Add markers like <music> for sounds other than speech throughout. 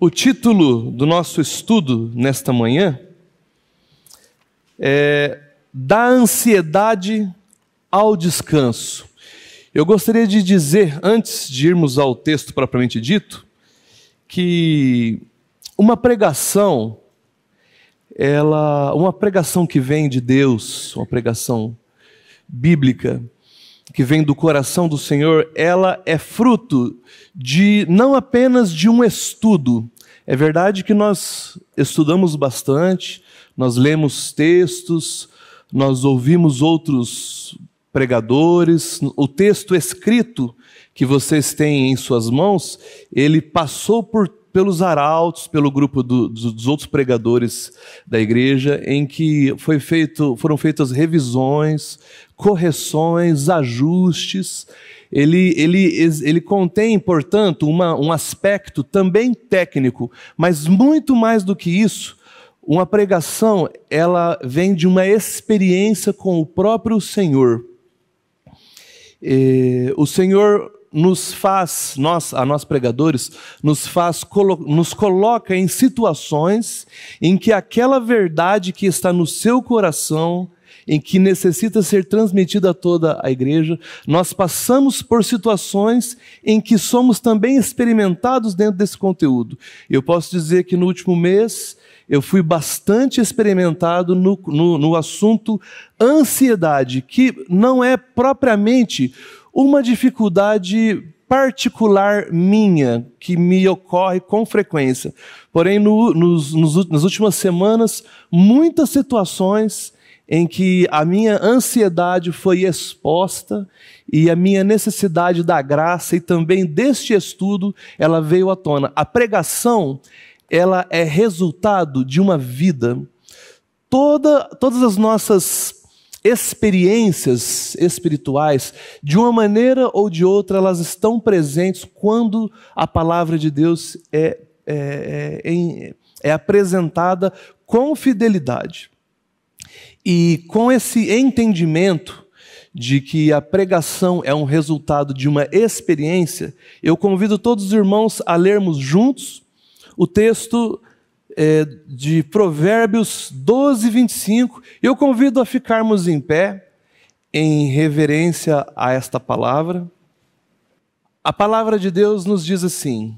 O título do nosso estudo nesta manhã é Da Ansiedade ao Descanso. Eu gostaria de dizer, antes de irmos ao texto propriamente dito, que uma pregação, ela, uma pregação que vem de Deus, uma pregação bíblica, que vem do coração do Senhor, ela é fruto de não apenas de um estudo. É verdade que nós estudamos bastante, nós lemos textos, nós ouvimos outros pregadores, o texto escrito que vocês têm em suas mãos, ele passou por pelos arautos, pelo grupo do, dos, dos, outros pregadores da igreja, em que foi feito, foram feitas revisões, correções, ajustes. Ele, ele, ele contém, portanto, uma, um aspecto também técnico, mas muito mais do que isso, uma pregação, ela vem de uma experiência com o próprio Senhor. E, eh, o Senhor nos faz, nós, a nós pregadores, nos faz, nos coloca em situações em que aquela verdade que está no seu coração, em que necessita ser transmitida a toda a igreja, nós passamos por situações em que somos também experimentados dentro desse conteúdo. Eu posso dizer que no último mês eu fui bastante experimentado no, no, no assunto ansiedade, que não é propriamente uma dificuldade particular minha que me ocorre com frequência. Porém, no, nos, nos, nas últimas semanas, muitas situações em que a minha ansiedade foi exposta e a minha necessidade da graça e também deste estudo, ela veio à tona. A pregação, ela é resultado de uma vida. Toda, todas as nossas experiências espirituais, de uma maneira ou de outra, elas estão presentes quando a palavra de Deus é, é, é, é apresentada com fidelidade. E com esse entendimento de que a pregação é um resultado de uma experiência, eu convido todos os irmãos a lermos juntos o texto é, de Provérbios 12, 25. Eu convido a ficarmos em pé em reverência a esta palavra. A palavra de Deus nos diz assim: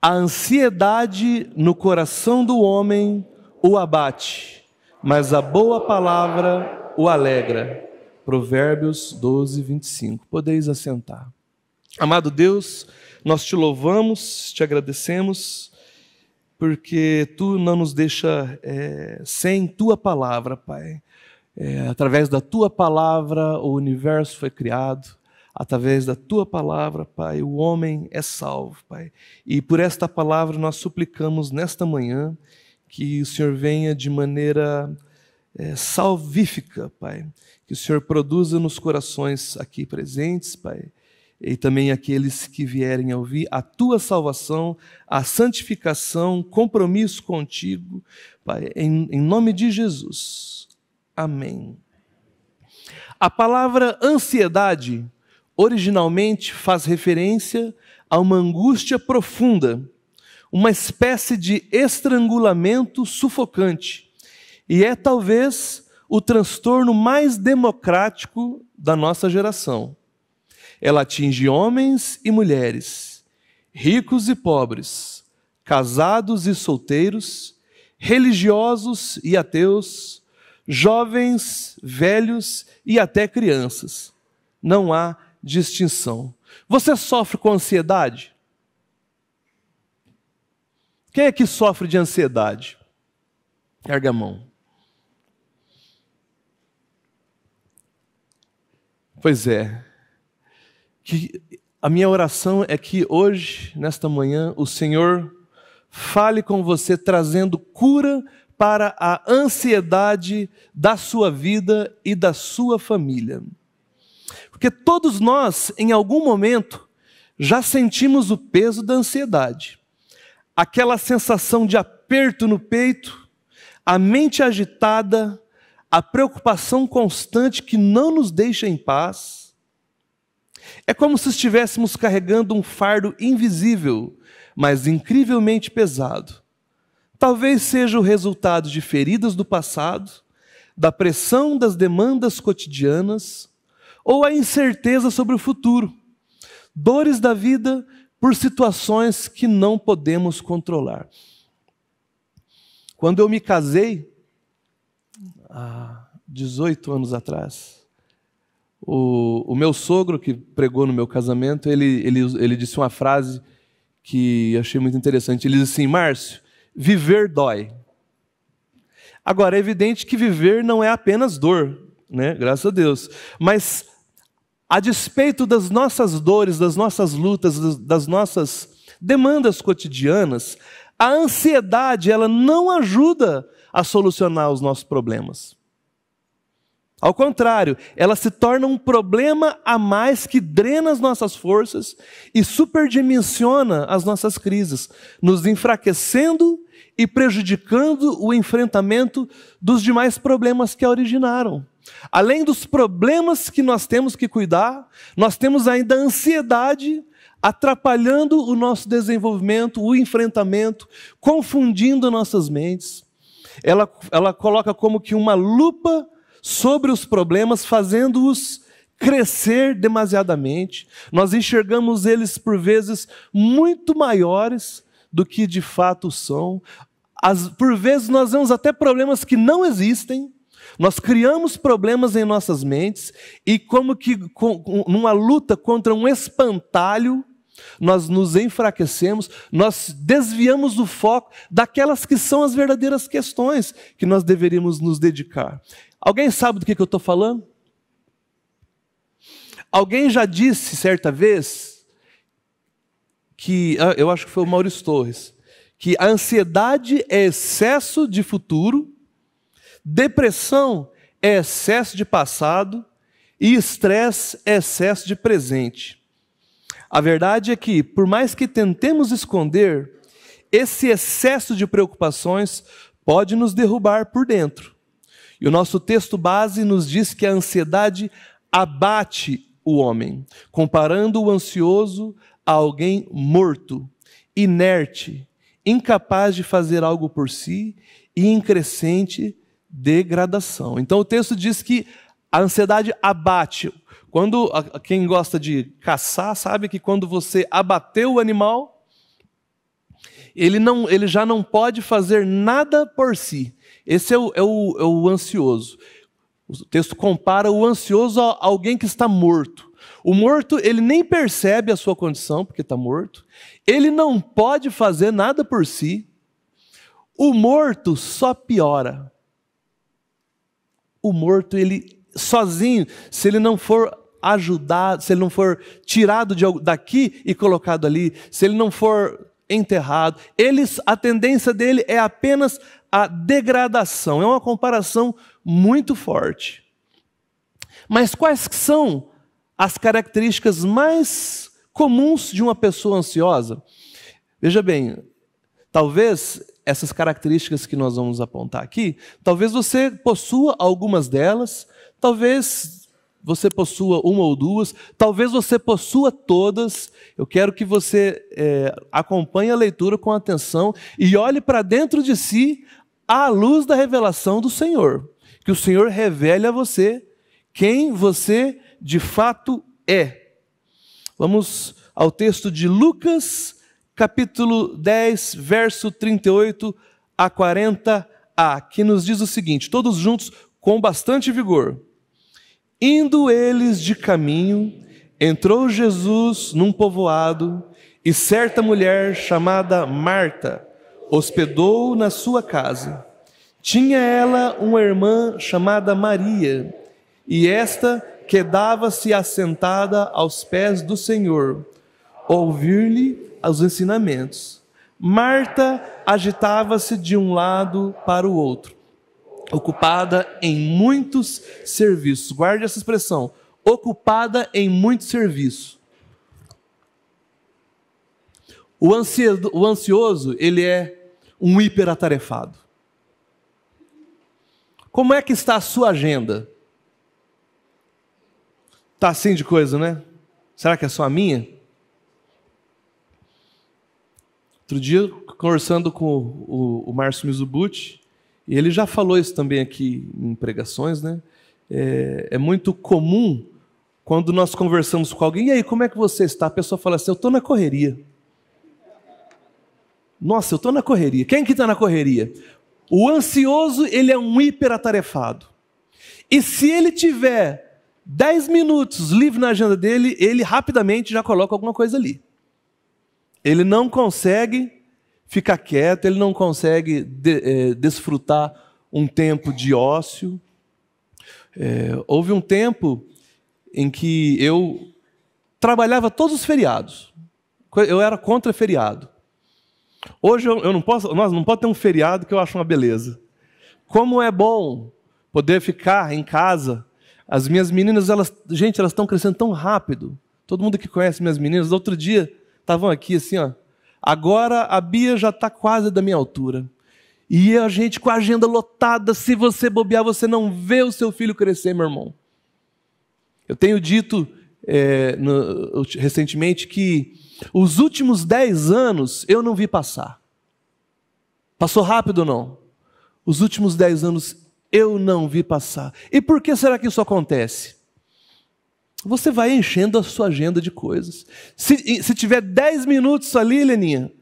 a ansiedade no coração do homem o abate, mas a boa palavra o alegra. Provérbios 12, 25. Podeis assentar. Amado Deus, nós te louvamos, te agradecemos porque tu não nos deixa é, sem tua palavra, Pai. É, através da tua palavra o universo foi criado, através da tua palavra, Pai, o homem é salvo, Pai. E por esta palavra nós suplicamos nesta manhã que o Senhor venha de maneira é, salvífica, Pai. Que o Senhor produza nos corações aqui presentes, Pai, e também aqueles que vierem a ouvir, a tua salvação, a santificação, compromisso contigo, Pai, em, em nome de Jesus. Amém. A palavra ansiedade originalmente faz referência a uma angústia profunda, uma espécie de estrangulamento sufocante, e é talvez o transtorno mais democrático da nossa geração. Ela atinge homens e mulheres, ricos e pobres, casados e solteiros, religiosos e ateus, jovens, velhos e até crianças. Não há distinção. Você sofre com ansiedade? Quem é que sofre de ansiedade? Erga a mão. Pois é, que a minha oração é que hoje, nesta manhã, o Senhor fale com você trazendo cura para a ansiedade da sua vida e da sua família. Porque todos nós, em algum momento, já sentimos o peso da ansiedade. Aquela sensação de aperto no peito, a mente agitada, a preocupação constante que não nos deixa em paz é como se estivéssemos carregando um fardo invisível, mas incrivelmente pesado. Talvez seja o resultado de feridas do passado, da pressão das demandas cotidianas ou a incerteza sobre o futuro, dores da vida por situações que não podemos controlar. Quando eu me casei, há 18 anos atrás, o, o meu sogro, que pregou no meu casamento, ele, ele, ele disse uma frase que achei muito interessante. Ele disse assim: Márcio, viver dói. Agora, é evidente que viver não é apenas dor, né? graças a Deus. Mas, a despeito das nossas dores, das nossas lutas, das nossas demandas cotidianas, a ansiedade ela não ajuda a solucionar os nossos problemas. Ao contrário, ela se torna um problema a mais que drena as nossas forças e superdimensiona as nossas crises, nos enfraquecendo e prejudicando o enfrentamento dos demais problemas que a originaram. Além dos problemas que nós temos que cuidar, nós temos ainda a ansiedade atrapalhando o nosso desenvolvimento, o enfrentamento, confundindo nossas mentes. Ela, ela coloca como que uma lupa sobre os problemas, fazendo-os crescer demasiadamente. Nós enxergamos eles, por vezes, muito maiores do que de fato são. As, por vezes, nós vemos até problemas que não existem. Nós criamos problemas em nossas mentes e, como que com, numa luta contra um espantalho, nós nos enfraquecemos, nós desviamos o foco daquelas que são as verdadeiras questões que nós deveríamos nos dedicar. Alguém sabe do que, eu estou falando? Alguém já disse certa vez que, ah, eu acho que foi o Maurício Torres, que a ansiedade é excesso de futuro, depressão é excesso de passado e estresse é excesso de presente. A verdade é que, por mais que tentemos esconder, esse excesso de preocupações pode nos derrubar por dentro. E o nosso texto base nos diz que a ansiedade abate o homem, comparando o ansioso a alguém morto, inerte, incapaz de fazer algo por si e em crescente degradação. Então o texto diz que a ansiedade abate. Quando quem gosta de caçar sabe que quando você abateu o animal, ele não, ele já não pode fazer nada por si. Esse é o, é o, é o ansioso. O texto compara o ansioso a alguém que está morto. O morto, ele nem percebe a sua condição, porque está morto. Ele não pode fazer nada por si. O morto só piora. O morto, ele sozinho, se ele não for ajudado, se ele não for tirado de, daqui e colocado ali, se ele não for enterrado, eles, a tendência dele é apenas a degradação. É uma comparação muito forte. Mas quais são as características mais comuns de uma pessoa ansiosa? Veja bem, talvez essas características que nós vamos apontar aqui, talvez você possua algumas delas, talvez você possua uma ou duas, talvez você possua todas. Eu quero que você é, acompanhe a leitura com atenção e olhe para dentro de si à luz da revelação do Senhor. Que o Senhor revele a você quem você de fato é. Vamos ao texto de Lucas, capítulo 10, verso 38 a 40a, que nos diz o seguinte: todos juntos com bastante vigor. Indo eles de caminho, entrou Jesus num povoado, e certa mulher chamada Marta, hospedou na sua casa. Tinha ela uma irmã chamada Maria, e esta quedava-se assentada aos pés do Senhor, ouvir-lhe os ensinamentos. Marta agitava-se de um lado para o outro, ocupada em muitos serviços. Guarde essa expressão: ocupada em muito serviço. O ansioso, ele é um hiperatarefado. Como é que está a sua agenda? Tá assim de coisa, né? Será que é só a minha? Outro dia, conversando com o, o, Márcio Mizubuchi, e ele já falou isso também aqui em pregações, né? É, é, muito comum quando nós conversamos com alguém, e aí, como é que você está? A pessoa fala assim, eu estou na correria. Nossa, eu estou na correria. Quem que está na correria? O ansioso, ele é um hiperatarefado. E se ele tiver 10 minutos livre na agenda dele, ele rapidamente já coloca alguma coisa ali. Ele não consegue ficar quieto, ele não consegue de, é, desfrutar um tempo de ócio. É, houve um tempo em que eu trabalhava todos os feriados. Eu era contra feriado. Hoje eu, não posso, nós não pode ter um feriado que eu acho uma beleza. Como é bom poder ficar em casa. As minhas meninas, elas, gente, elas estão crescendo tão rápido. Todo mundo que conhece minhas meninas, outro dia estavam aqui assim, ó. Agora a Bia já está quase da minha altura. E a gente com a agenda lotada, se você bobear, você não vê o seu filho crescer, meu irmão. Eu tenho dito é, no, recentemente que os últimos dez anos eu não vi passar. Passou rápido ou não? Os últimos dez anos eu não vi passar. E por que será que isso acontece? Você vai enchendo a sua agenda de coisas. Se, se tiver 10 minutos ali, Leninha,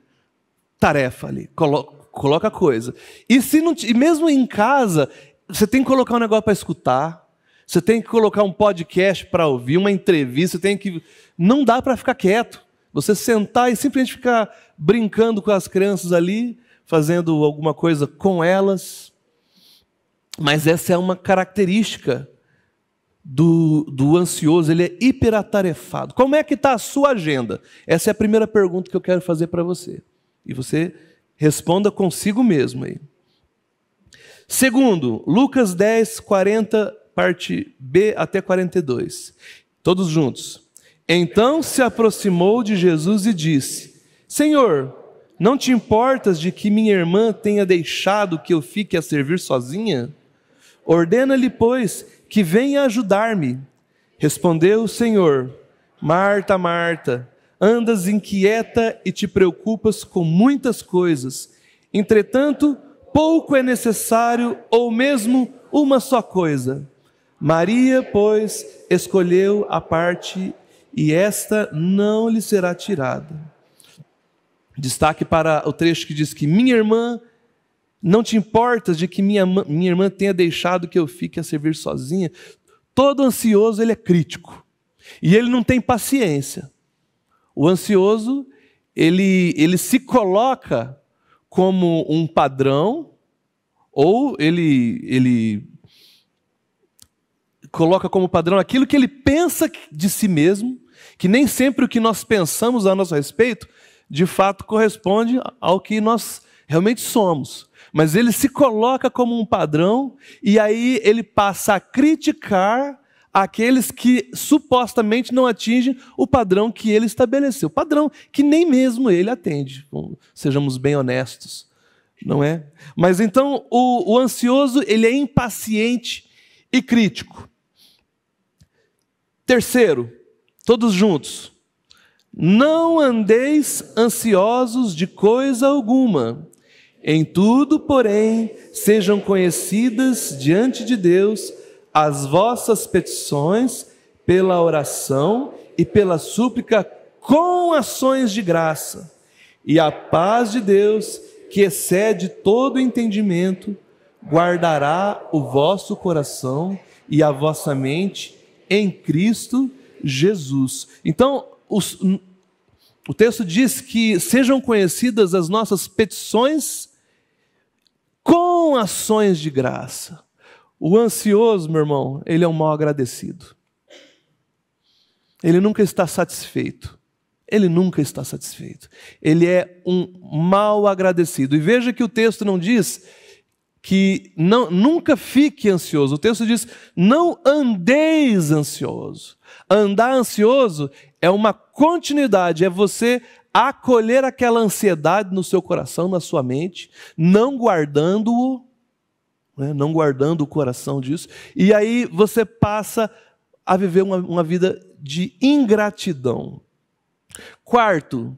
tarefa ali, coloca, coloca coisa. E se não, e mesmo em casa, você tem que colocar um negócio para escutar, você tem que colocar um podcast para ouvir, uma entrevista, tem que não dá para ficar quieto. Você sentar e simplesmente ficar brincando com as crianças ali, fazendo alguma coisa com elas. Mas essa é uma característica do, do ansioso, ele é hiperatarefado. Como é que está a sua agenda? Essa é a primeira pergunta que eu quero fazer para você. E você responda consigo mesmo aí. Segundo, Lucas 10, 40, parte B até 42. Todos juntos. Então se aproximou de Jesus e disse: Senhor, não te importas de que minha irmã tenha deixado que eu fique a servir sozinha? Ordena-lhe, pois, que venha ajudar-me. Respondeu o Senhor: Marta, Marta, andas inquieta e te preocupas com muitas coisas. Entretanto, pouco é necessário, ou mesmo uma só coisa. Maria, pois, escolheu a parte e esta não lhe será tirada. Destaque para o trecho que diz que minha irmã, não te importas de que minha, minha irmã tenha deixado que eu fique a servir sozinha? Todo ansioso, ele é crítico. E ele não tem paciência. O ansioso, ele, ele se coloca como um padrão, ou ele, ele coloca como padrão aquilo que ele pensa de si mesmo, que nem sempre o que nós pensamos a nosso respeito, de fato, corresponde ao que nós realmente somos. Mas ele se coloca como um padrão e aí ele passa a criticar aqueles que supostamente não atingem o padrão que ele estabeleceu, padrão que nem mesmo ele atende. Sejamos bem honestos, não é? Mas então o, o ansioso ele é impaciente e crítico. Terceiro, Todos juntos. Não andeis ansiosos de coisa alguma. Em tudo, porém, sejam conhecidas diante de Deus as vossas petições pela oração e pela súplica com ações de graça. E a paz de Deus, que excede todo entendimento, guardará o vosso coração e a vossa mente em Cristo Jesus. Jesus. Então, os, o texto diz que sejam conhecidas as nossas petições com ações de graça. O ansioso, meu irmão, ele é um mal agradecido. Ele nunca está satisfeito. Ele nunca está satisfeito. Ele é um mal agradecido. E veja que o texto não diz que não, nunca fique ansioso. O texto diz: não andeis ansioso. Andar ansioso é uma continuidade, é você acolher aquela ansiedade no seu coração, na sua mente, não guardando-o, né, não guardando o coração disso, e aí você passa a viver uma, uma vida de ingratidão. Quarto,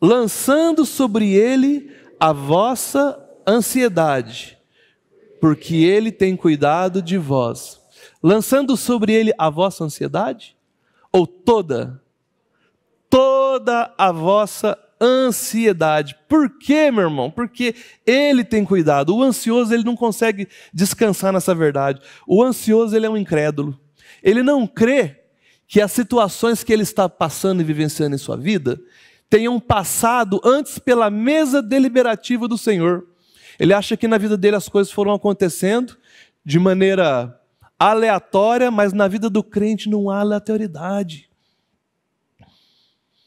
lançando sobre ele a vossa ansiedade, porque ele tem cuidado de vós. Lançando sobre ele a vossa ansiedade? Ou toda? Toda a vossa ansiedade. Por quê, meu irmão? Porque ele tem cuidado. O ansioso, ele não consegue descansar nessa verdade. O ansioso, ele é um incrédulo. Ele não crê que as situações que ele está passando e vivenciando em sua vida tenham passado antes pela mesa deliberativa do Senhor. Ele acha que na vida dele as coisas foram acontecendo de maneira aleatória, mas na vida do crente não há aleatoriedade.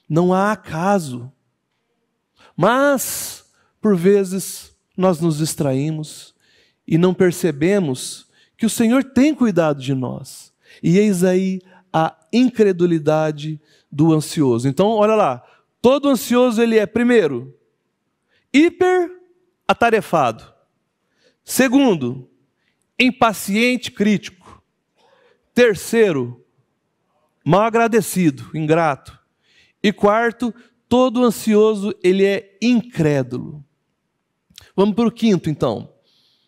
Não há acaso. Mas, por vezes, nós nos distraímos e não percebemos que o Senhor tem cuidado de nós. E eis aí a incredulidade do ansioso. Então, olha lá, todo ansioso ele é primeiro hiper atarefado. Segundo, impaciente crítico. Terceiro, mal agradecido, ingrato. E quarto, todo ansioso, ele é incrédulo. Vamos para o quinto, então.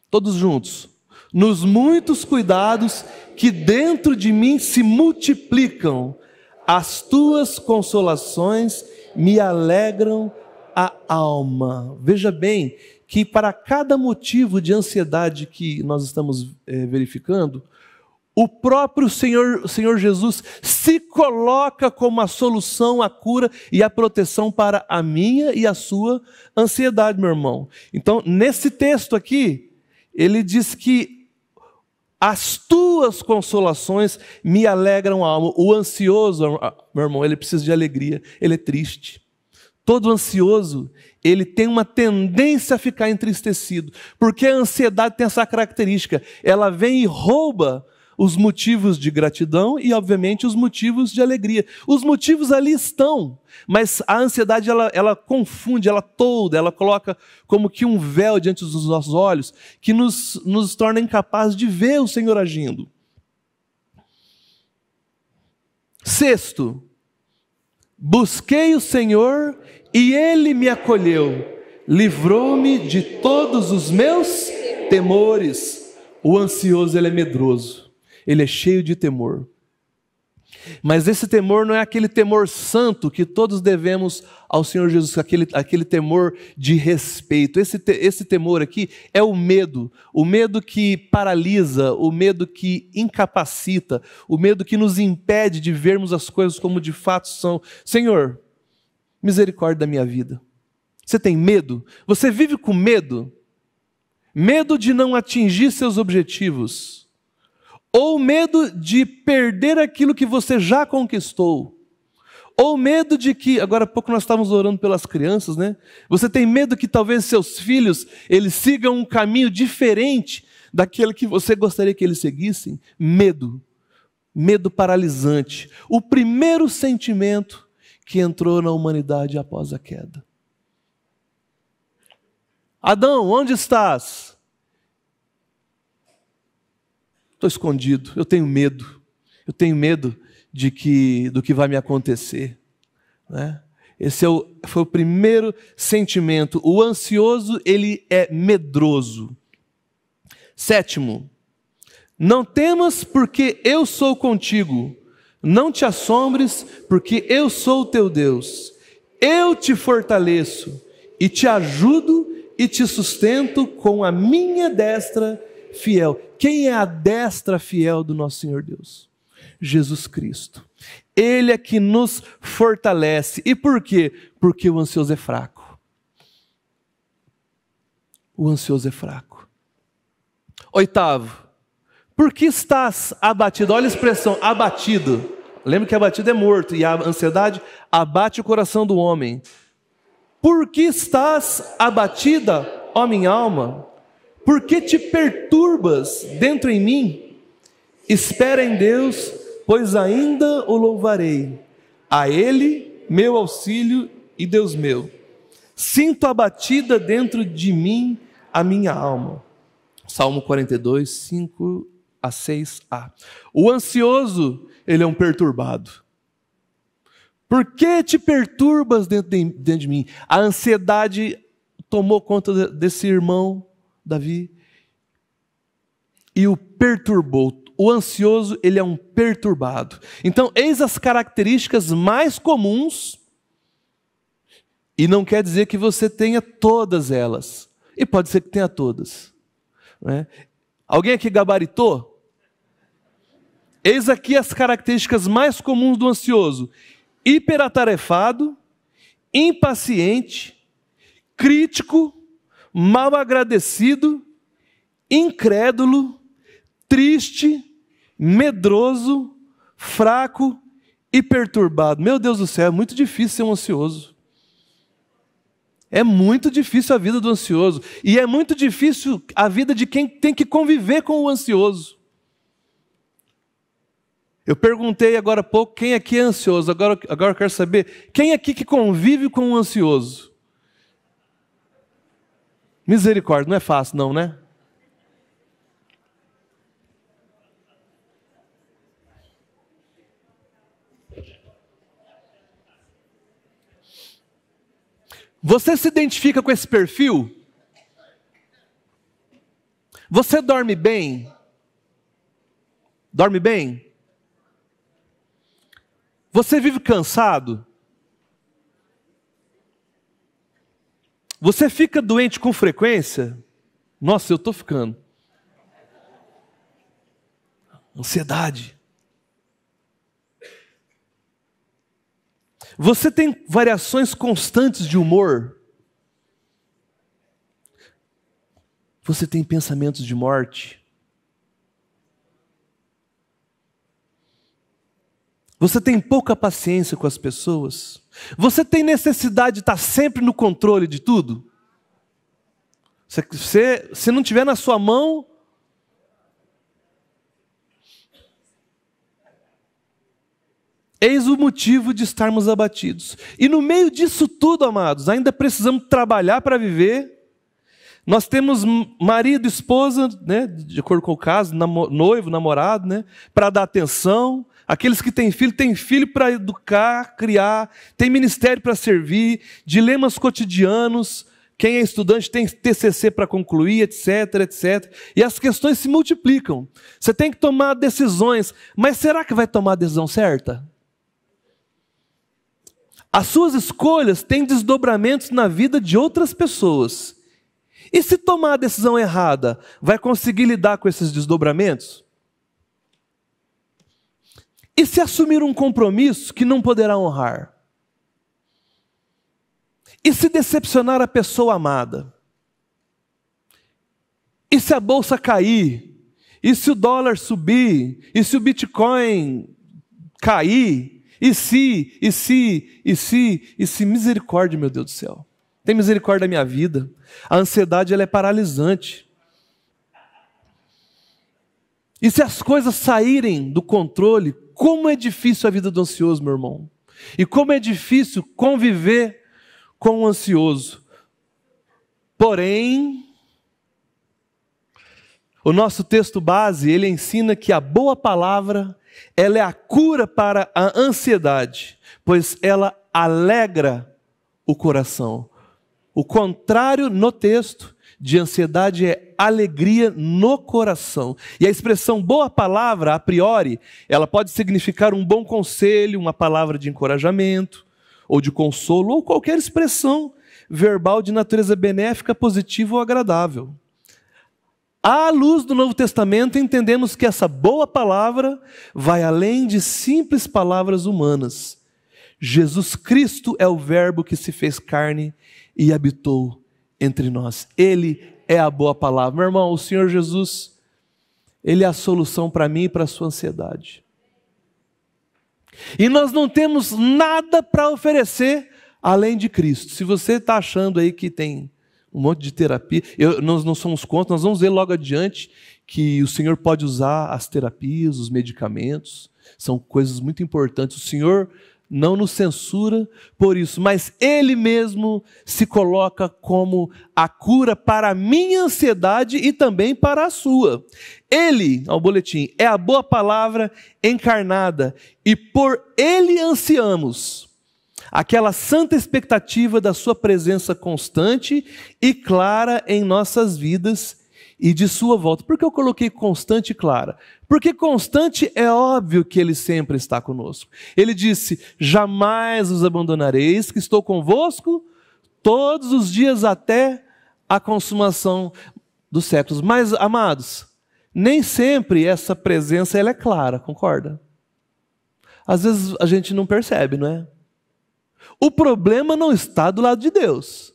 Todos juntos. Nos muitos cuidados que dentro de mim se multiplicam, as tuas consolações me alegram a alma. Veja bem, que para cada motivo de ansiedade que nós estamos é, verificando, o próprio Senhor, Senhor Jesus se coloca como a solução, a cura e a proteção para a minha e a sua ansiedade, meu irmão. Então, nesse texto aqui, ele diz que as tuas consolações me alegram a alma. O ansioso, meu irmão, ele precisa de alegria, ele é triste. Todo ansioso, ele tem uma tendência a ficar entristecido, porque a ansiedade tem essa característica, ela vem e rouba os motivos de gratidão e, obviamente, os motivos de alegria. Os motivos ali estão, mas a ansiedade ela, ela confunde, ela toda, ela coloca como que um véu diante dos nossos olhos que nos, nos torna incapazes de ver o Senhor agindo. Sexto, Busquei o Senhor e ele me acolheu, livrou-me de todos os meus temores. O ansioso ele é medroso, ele é cheio de temor. Mas esse temor não é aquele temor santo que todos devemos ao Senhor Jesus, aquele, aquele temor de respeito. Esse, te, esse temor aqui é o medo, o medo que paralisa, o medo que incapacita, o medo que nos impede de vermos as coisas como de fato são. Senhor, misericórdia da minha vida. Você tem medo? Você vive com medo? Medo de não atingir seus objetivos ou medo de perder aquilo que você já conquistou, ou medo de que, agora há pouco nós estávamos orando pelas crianças, né? Você tem medo que talvez seus filhos eles sigam um caminho diferente daquele que você gostaria que eles seguissem? Medo. Medo paralisante. O primeiro sentimento que entrou na humanidade após a queda. Adão, onde estás? estou escondido, eu tenho medo, eu tenho medo de que do que vai me acontecer. Né? Esse é o, foi o primeiro sentimento. O ansioso, ele é medroso. Sétimo, não temas, porque eu sou contigo. Não te assombres, porque eu sou teu Deus. Eu te fortaleço e te ajudo e te sustento com a minha destra fiel. Quem é a destra fiel do nosso Senhor Deus? Jesus Cristo. Ele é que nos fortalece. E por quê? Porque o ansioso é fraco. O ansioso é fraco. Oitavo, por que estás abatido? Olha a expressão, abatido. Lembra que abatido é morto e a ansiedade abate o coração do homem. Por que estás abatida, ó minha alma? Por que te perturbas dentro em mim? Espera em Deus, pois ainda o louvarei. A Ele, meu auxílio e Deus meu. Sinto abatida dentro de mim a minha alma. Salmo 42, 5 a 6a. O ansioso, ele é um perturbado. Por que te perturbas dentro de, dentro de mim? A ansiedade tomou conta desse irmão Davi e o perturbou. O ansioso, ele é um perturbado. Então, eis as características mais comuns, e não quer dizer que você tenha todas elas. E pode ser que tenha todas. Né? Alguém aqui gabaritou? Eis aqui as características mais comuns do ansioso: hiperatarefado, impaciente, crítico mal agradecido, incrédulo, triste, medroso, fraco e perturbado. Meu Deus do céu, é muito difícil ser um ansioso. É muito difícil a vida do ansioso. E é muito difícil a vida de quem tem que conviver com o ansioso. Eu perguntei agora há pouco quem aqui é ansioso. Agora, agora eu quero saber quem aqui que convive com o ansioso. Misericórdia, não é fácil, não, né? Você se identifica com esse perfil? Você dorme bem? Dorme bem? Você vive cansado? Você fica doente com frequência? Nossa, eu estou ficando. Ansiedade. Você tem variações constantes de humor? Você tem pensamentos de morte? Você tem pouca paciência com as pessoas? Você tem necessidade de estar sempre no controle de tudo? Se, se, se não tiver na sua mão. Eis o motivo de estarmos abatidos. E no meio disso tudo, amados, ainda precisamos trabalhar para viver. Nós temos marido, esposa, né, de acordo com o caso, noivo, namorado, né, para dar atenção, Aqueles que têm filho, têm filho para educar, criar, tem ministério para servir, dilemas cotidianos. Quem é estudante tem TCC para concluir, etc, etc. E as questões se multiplicam. Você tem que tomar decisões, mas será que vai tomar a decisão certa? As suas escolhas têm desdobramentos na vida de outras pessoas. E se tomar a decisão errada, vai conseguir lidar com esses desdobramentos? E se assumir um compromisso que não poderá honrar? E se decepcionar a pessoa amada? E se a bolsa cair? E se o dólar subir? E se o Bitcoin cair? E se, e se, e se, e se, misericórdia, meu Deus do céu. Tem misericórdia da minha vida. A ansiedade ela é paralisante. E se as coisas saírem do controle, como é difícil a vida do ansioso, meu irmão. E como é difícil conviver com o ansioso. Porém, o nosso texto base, ele ensina que a boa palavra, ela é a cura para a ansiedade, pois ela alegra o coração. O contrário no texto de ansiedade é alegria no coração. E a expressão boa palavra, a priori, ela pode significar um bom conselho, uma palavra de encorajamento, ou de consolo, ou qualquer expressão verbal de natureza benéfica, positiva ou agradável. À luz do Novo Testamento, entendemos que essa boa palavra vai além de simples palavras humanas. Jesus Cristo é o Verbo que se fez carne e habitou entre nós. Ele é a boa palavra. Meu irmão, o Senhor Jesus, Ele é a solução para mim e para a sua ansiedade. E nós não temos nada para oferecer além de Cristo. Se você está achando aí que tem um monte de terapia, eu, nós não somos contra, nós vamos ver logo adiante que o Senhor pode usar as terapias, os medicamentos, são coisas muito importantes. O Senhor não nos censura por isso, mas Ele mesmo se coloca como a cura para a minha ansiedade e também para a sua. Ele, ao boletim, é a boa palavra encarnada e por Ele ansiamos. Aquela santa expectativa da Sua presença constante e clara em nossas vidas e de sua volta. Por que eu coloquei constante e clara? Porque constante é óbvio que ele sempre está conosco. Ele disse: Jamais os abandonareis, que estou convosco todos os dias até a consumação dos séculos. Mas, amados, nem sempre essa presença ela é clara, concorda? Às vezes a gente não percebe, não é? O problema não está do lado de Deus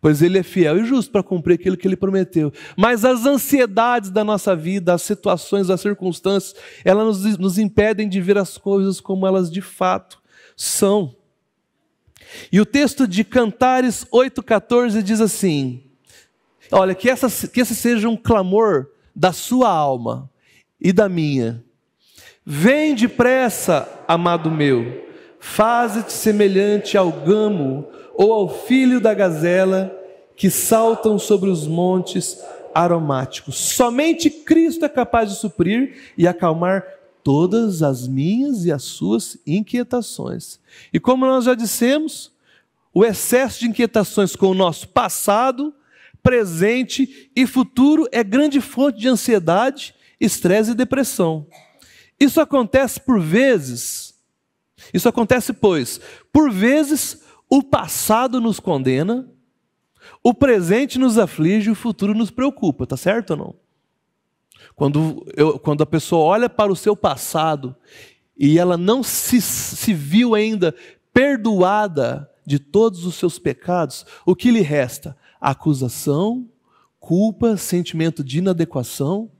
pois ele é fiel e justo para cumprir aquilo que ele prometeu. Mas as ansiedades da nossa vida, as situações, as circunstâncias, elas nos, nos impedem de ver as coisas como elas de fato são. E o texto de Cantares 8,14 diz assim: Olha, que, essa, que esse seja um clamor da sua alma e da minha. Vem depressa, amado meu, faze-te semelhante ao gamo ou ao filho da gazela que saltam sobre os montes aromáticos. Somente Cristo é capaz de suprir e acalmar todas as minhas e as suas inquietações. E como nós já dissemos, o excesso de inquietações com o nosso passado, presente e futuro é grande fonte de ansiedade, estresse e depressão. Isso acontece por vezes. Isso acontece, pois, por vezes o passado nos condena, o presente nos aflige, o futuro nos preocupa, tá certo ou não? Quando, eu, quando a pessoa olha para o seu passado e ela não se, se viu ainda perdoada de todos os seus pecados, o que lhe resta? Acusação, culpa, sentimento de inadequação,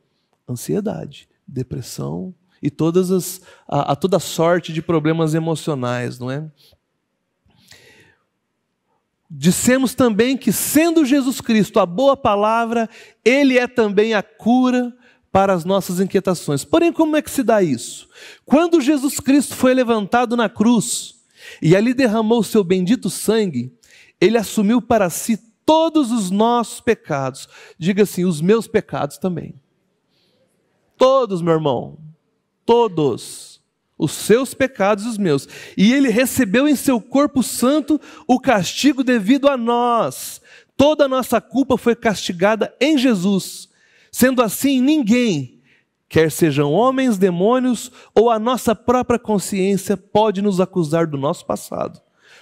ansiedade, depressão e todas as, a, a toda sorte de problemas emocionais, não é? Dissemos também que, sendo Jesus Cristo a boa palavra, Ele é também a cura para as nossas inquietações. Porém, como é que se dá isso? Quando Jesus Cristo foi levantado na cruz e ali derramou o seu bendito sangue, Ele assumiu para si todos os nossos pecados. Diga assim: os meus pecados também. Todos, meu irmão. Todos os seus pecados e os meus. E ele recebeu em seu corpo santo o castigo devido a nós. Toda a nossa culpa foi castigada em Jesus. Sendo assim, ninguém, quer sejam homens, demônios ou a nossa própria consciência, pode nos acusar do nosso passado.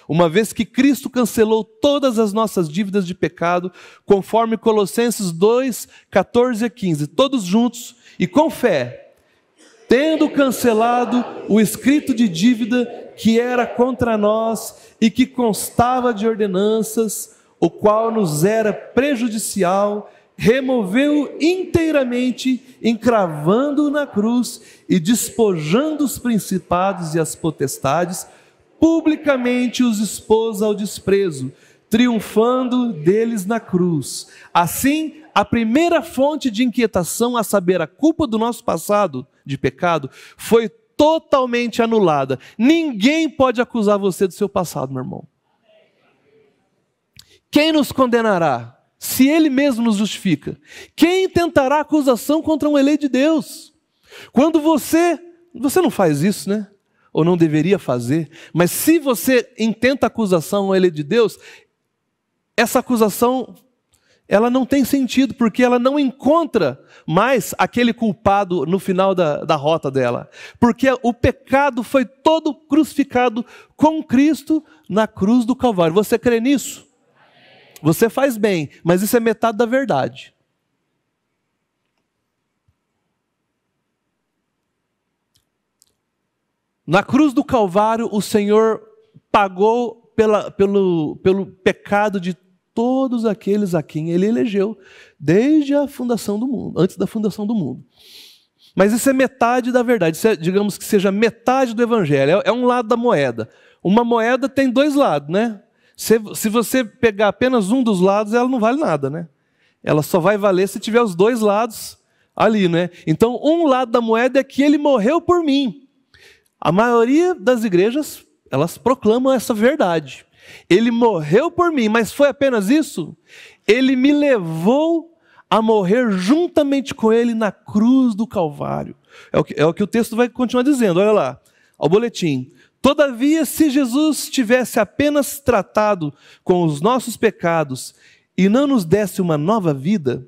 Uma vez que Cristo cancelou todas as nossas dívidas de pecado, conforme Colossenses 2, 14 e 15, todos juntos e com fé, tendo cancelado o escrito de dívida que era contra nós e que constava de ordenanças, o qual nos era prejudicial, removeu inteiramente, encravando-o na cruz e despojando os principados e as potestades, publicamente os expôs ao desprezo, triunfando deles na cruz. Assim, a primeira fonte de inquietação, a saber, a culpa do nosso passado de pecado, foi totalmente anulada. Ninguém pode acusar você do seu passado, meu irmão. Quem nos condenará? Se ele mesmo nos justifica. Quem tentará acusação contra um eleito de Deus? Quando você. Você não faz isso, né? Ou não deveria fazer. Mas se você intenta acusação a um eleito de Deus, essa acusação ela não tem sentido, porque ela não encontra mais aquele culpado no final da, da rota dela. Porque o pecado foi todo crucificado com Cristo na cruz do Calvário. Você crê nisso? Você faz bem, mas isso é metade da verdade. Na cruz do Calvário, o Senhor pagou pela, pelo, pelo pecado de todos aqueles a quem ele elegeu desde a fundação do mundo, antes da fundação do mundo. Mas isso é metade da verdade, é, digamos que seja metade do evangelho, é, é um lado da moeda. Uma moeda tem dois lados, né? Se, se você pegar apenas um dos lados, ela não vale nada, né? Ela só vai valer se tiver os dois lados ali, né? Então, um lado da moeda é que ele morreu por mim. A maioria das igrejas, elas proclamam essa verdade. Ele morreu por mim, mas foi apenas isso? Ele me levou a morrer juntamente com ele na cruz do Calvário. É o que, é o, que o texto vai continuar dizendo, olha lá, ao boletim. Todavia, se Jesus tivesse apenas tratado com os nossos pecados e não nos desse uma nova vida,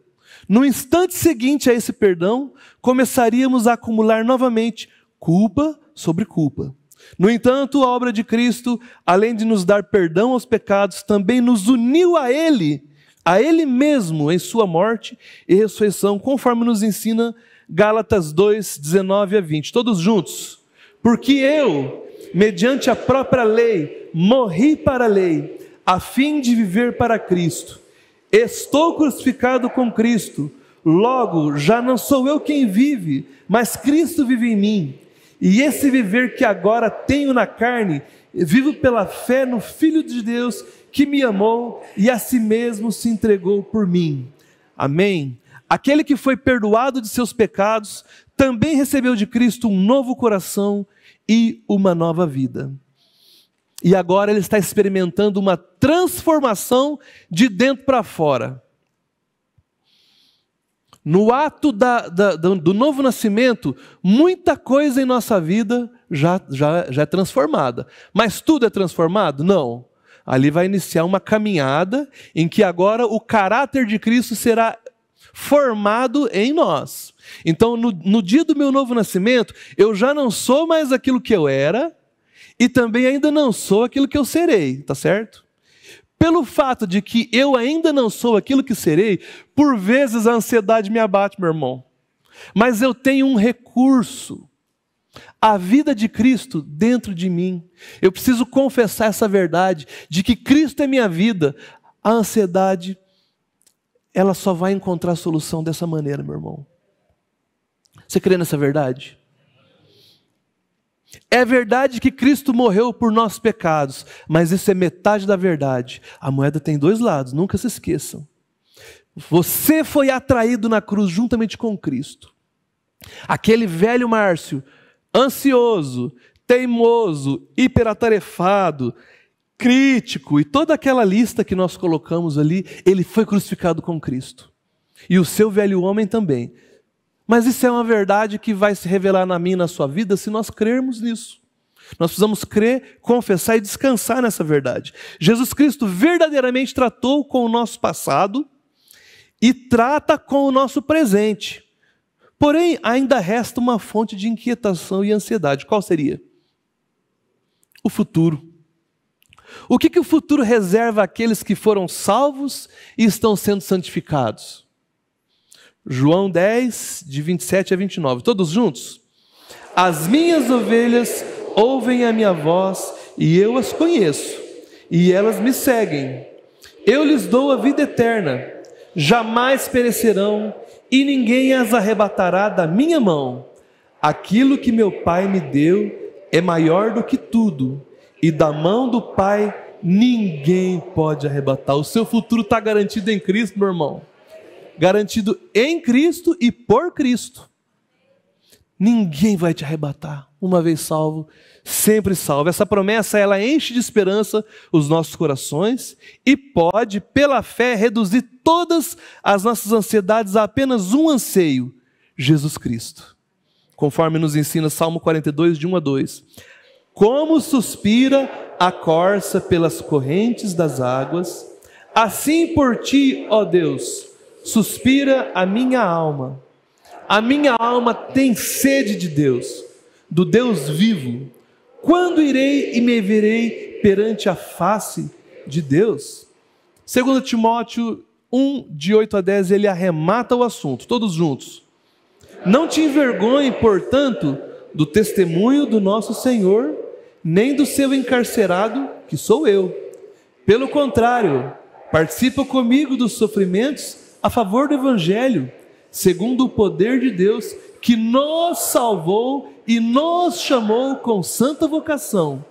no instante seguinte a esse perdão, começaríamos a acumular novamente culpa sobre culpa no entanto, a obra de Cristo, além de nos dar perdão aos pecados, também nos uniu a Ele, a Ele mesmo, em Sua morte e ressurreição, conforme nos ensina Gálatas 2, 19 a 20. Todos juntos. Porque eu, mediante a própria lei, morri para a lei, a fim de viver para Cristo. Estou crucificado com Cristo. Logo, já não sou eu quem vive, mas Cristo vive em mim. E esse viver que agora tenho na carne, vivo pela fé no Filho de Deus que me amou e a si mesmo se entregou por mim. Amém. Aquele que foi perdoado de seus pecados também recebeu de Cristo um novo coração e uma nova vida. E agora ele está experimentando uma transformação de dentro para fora. No ato da, da, do novo nascimento, muita coisa em nossa vida já, já, já é transformada. Mas tudo é transformado? Não. Ali vai iniciar uma caminhada em que agora o caráter de Cristo será formado em nós. Então, no, no dia do meu novo nascimento, eu já não sou mais aquilo que eu era e também ainda não sou aquilo que eu serei, tá certo? pelo fato de que eu ainda não sou aquilo que serei, por vezes a ansiedade me abate, meu irmão. Mas eu tenho um recurso. A vida de Cristo dentro de mim. Eu preciso confessar essa verdade de que Cristo é minha vida. A ansiedade ela só vai encontrar solução dessa maneira, meu irmão. Você crê nessa verdade? É verdade que Cristo morreu por nossos pecados, mas isso é metade da verdade. A moeda tem dois lados, nunca se esqueçam. Você foi atraído na cruz juntamente com Cristo. Aquele velho Márcio, ansioso, teimoso, hiperatarefado, crítico e toda aquela lista que nós colocamos ali, ele foi crucificado com Cristo. E o seu velho homem também mas isso é uma verdade que vai se revelar na minha e na sua vida se nós crermos nisso. Nós precisamos crer, confessar e descansar nessa verdade. Jesus Cristo verdadeiramente tratou com o nosso passado e trata com o nosso presente. Porém, ainda resta uma fonte de inquietação e ansiedade. Qual seria? O futuro. O que, que o futuro reserva àqueles que foram salvos e estão sendo santificados? João 10, de 27 a 29. Todos juntos? As minhas ovelhas ouvem a minha voz e eu as conheço, e elas me seguem. Eu lhes dou a vida eterna, jamais perecerão e ninguém as arrebatará da minha mão. Aquilo que meu Pai me deu é maior do que tudo, e da mão do Pai ninguém pode arrebatar. O seu futuro está garantido em Cristo, meu irmão garantido em Cristo e por Cristo. Ninguém vai te arrebatar, uma vez salvo, sempre salvo. Essa promessa ela enche de esperança os nossos corações e pode, pela fé, reduzir todas as nossas ansiedades a apenas um anseio: Jesus Cristo. Conforme nos ensina Salmo 42, de 1 a 2. Como suspira a corça pelas correntes das águas, assim por ti, ó Deus, Suspira a minha alma. A minha alma tem sede de Deus, do Deus vivo. Quando irei e me verei perante a face de Deus? Segundo Timóteo 1, de 8 a 10, ele arremata o assunto, todos juntos. Não te envergonhe, portanto, do testemunho do nosso Senhor, nem do seu encarcerado, que sou eu. Pelo contrário, participa comigo dos sofrimentos a favor do Evangelho, segundo o poder de Deus que nos salvou e nos chamou com santa vocação,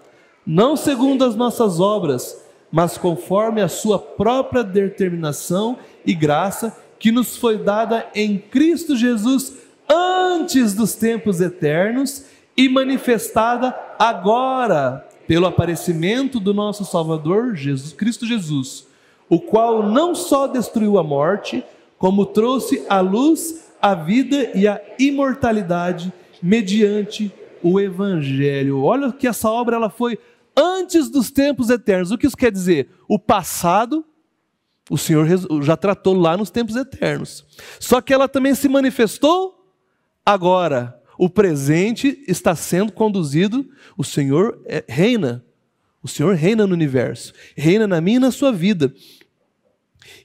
não segundo as nossas obras, mas conforme a sua própria determinação e graça que nos foi dada em Cristo Jesus antes dos tempos eternos e manifestada agora pelo aparecimento do nosso Salvador Jesus Cristo Jesus o qual não só destruiu a morte, como trouxe à luz a vida e a imortalidade mediante o evangelho. Olha que essa obra ela foi antes dos tempos eternos. O que isso quer dizer? O passado o Senhor já tratou lá nos tempos eternos. Só que ela também se manifestou agora. O presente está sendo conduzido, o Senhor eh, reina. O Senhor reina no universo, reina na minha e na sua vida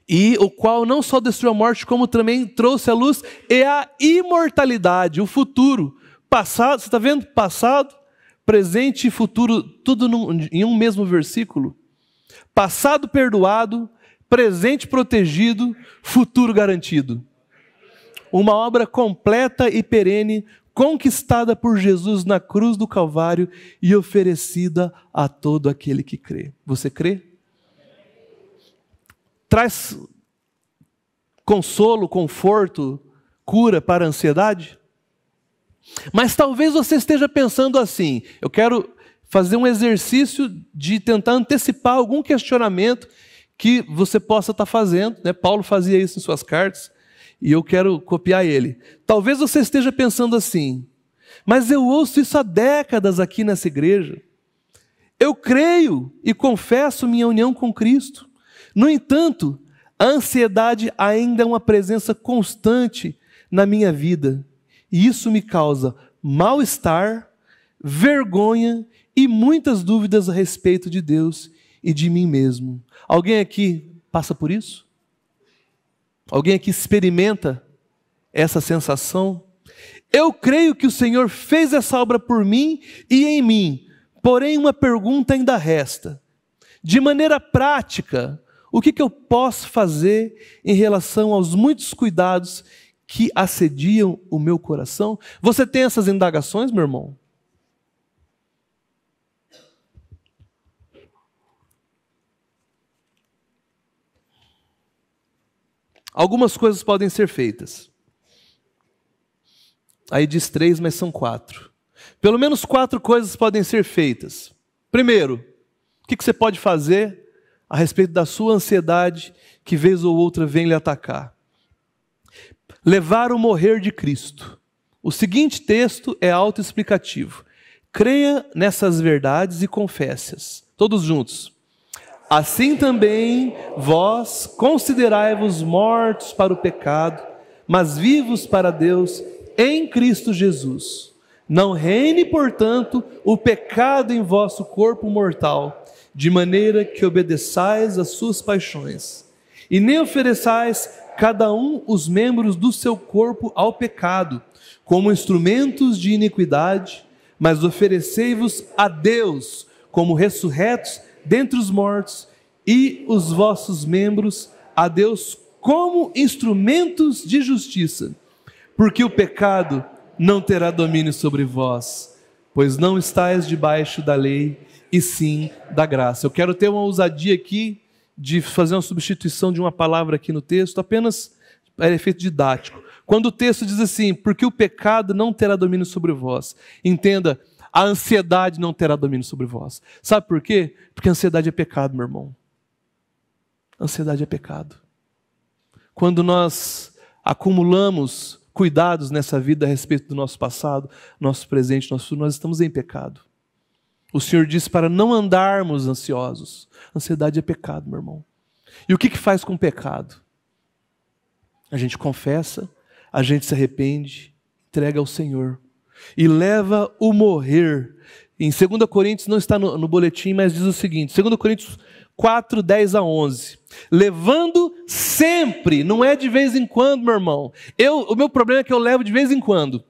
e o qual não só destruiu a morte, como também trouxe à luz e a imortalidade, o futuro, passado, você está vendo? Passado, presente e futuro, tudo num, em um mesmo versículo. Passado perdoado, presente protegido, futuro garantido. Uma obra completa e perene, conquistada por Jesus na cruz do Calvário e oferecida a todo aquele que crê. Você crê? traz consolo, conforto, cura para a ansiedade? Mas talvez você esteja pensando assim: eu quero fazer um exercício de tentar antecipar algum questionamento que você possa estar tá fazendo. Né? Paulo fazia isso em suas cartas e eu quero copiar ele. Talvez você esteja pensando assim, mas eu ouço isso há décadas aqui nessa igreja. Eu creio e confesso minha união com Cristo. No entanto, a ansiedade ainda é uma presença constante na minha vida. E isso me causa mal-estar, vergonha e muitas dúvidas a respeito de Deus e de mim mesmo. Alguém aqui passa por isso? Alguém aqui experimenta essa sensação? Eu creio que o Senhor fez essa obra por mim e em mim, porém uma pergunta ainda resta. De maneira prática, o que, que eu posso fazer em relação aos muitos cuidados que assediam o meu coração? Você tem essas indagações, meu irmão? Algumas coisas podem ser feitas. Aí diz três, mas são quatro. Pelo menos quatro coisas podem ser feitas. Primeiro, o que você pode fazer a respeito da sua ansiedade que vez ou outra vem lhe atacar. Levar o morrer de Cristo. O seguinte texto é autoexplicativo. Creia nessas verdades e confesse-as. Todos juntos. Assim também vós considerai-vos mortos para o pecado, mas vivos para Deus em Cristo Jesus. Não reine, portanto, o pecado em vosso corpo mortal de maneira que obedeçais às suas paixões, e nem ofereçais cada um os membros do seu corpo ao pecado, como instrumentos de iniquidade, mas oferecei-vos a Deus como ressurretos dentre os mortos, e os vossos membros a Deus como instrumentos de justiça, porque o pecado não terá domínio sobre vós, pois não estáis debaixo da lei, e sim da graça. Eu quero ter uma ousadia aqui de fazer uma substituição de uma palavra aqui no texto, apenas para é, efeito didático. Quando o texto diz assim, porque o pecado não terá domínio sobre vós, entenda, a ansiedade não terá domínio sobre vós. Sabe por quê? Porque a ansiedade é pecado, meu irmão. A ansiedade é pecado. Quando nós acumulamos cuidados nessa vida a respeito do nosso passado, nosso presente, nosso futuro, nós estamos em pecado. O Senhor diz para não andarmos ansiosos. Ansiedade é pecado, meu irmão. E o que, que faz com o pecado? A gente confessa, a gente se arrepende, entrega ao Senhor e leva o morrer. Em 2 Coríntios, não está no, no, boletim, mas diz o seguinte: 2 Coríntios 4, 10 a 11. Levando sempre, não é de vez em quando, meu irmão. Eu, o meu problema é que eu levo de vez em quando.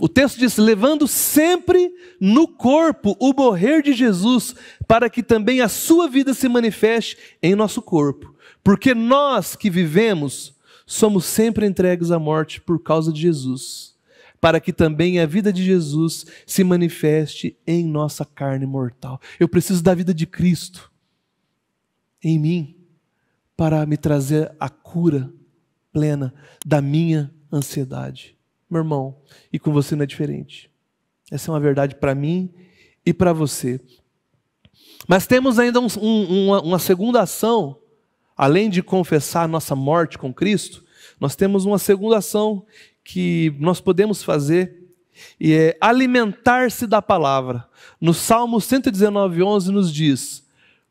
O texto diz: levando sempre no corpo o morrer de Jesus, para que também a sua vida se manifeste em nosso corpo. Porque nós que vivemos somos sempre entregues à morte por causa de Jesus, para que também a vida de Jesus se manifeste em nossa carne mortal. Eu preciso da vida de Cristo em mim para me trazer a cura plena da minha ansiedade meu irmão, e com você não é diferente. Essa é uma verdade para mim e para você. Mas temos ainda um, um, uma, uma segunda ação, além de confessar a nossa morte com Cristo, nós temos uma segunda ação que nós podemos fazer e é alimentar-se da palavra. No Salmo 119:11 nos diz: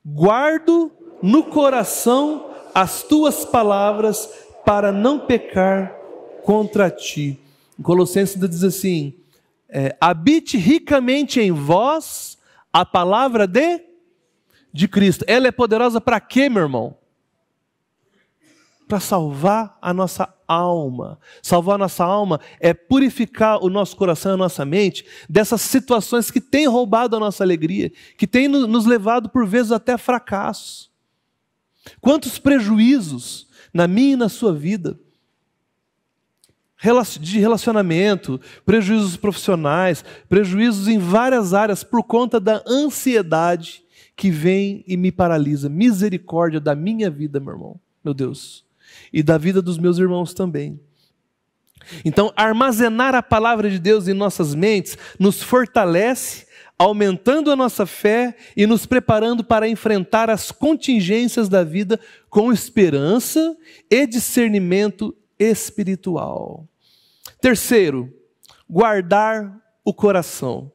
"Guardo no coração as tuas palavras para não pecar contra ti." Colossenses diz assim: é, habite ricamente em vós a palavra de, de Cristo. Ela é poderosa para quê, meu irmão? Para salvar a nossa alma. Salvar a nossa alma é purificar o nosso coração e a nossa mente dessas situações que têm roubado a nossa alegria, que têm nos levado por vezes até fracasso. Quantos prejuízos na minha e na sua vida de relacionamento, prejuízos profissionais, prejuízos em várias áreas por conta da ansiedade que vem e me paralisa. Misericórdia da minha vida, meu irmão, meu Deus, e da vida dos meus irmãos também. Então, armazenar a palavra de Deus em nossas mentes nos fortalece, aumentando a nossa fé e nos preparando para enfrentar as contingências da vida com esperança e discernimento espiritual. Terceiro, guardar o coração.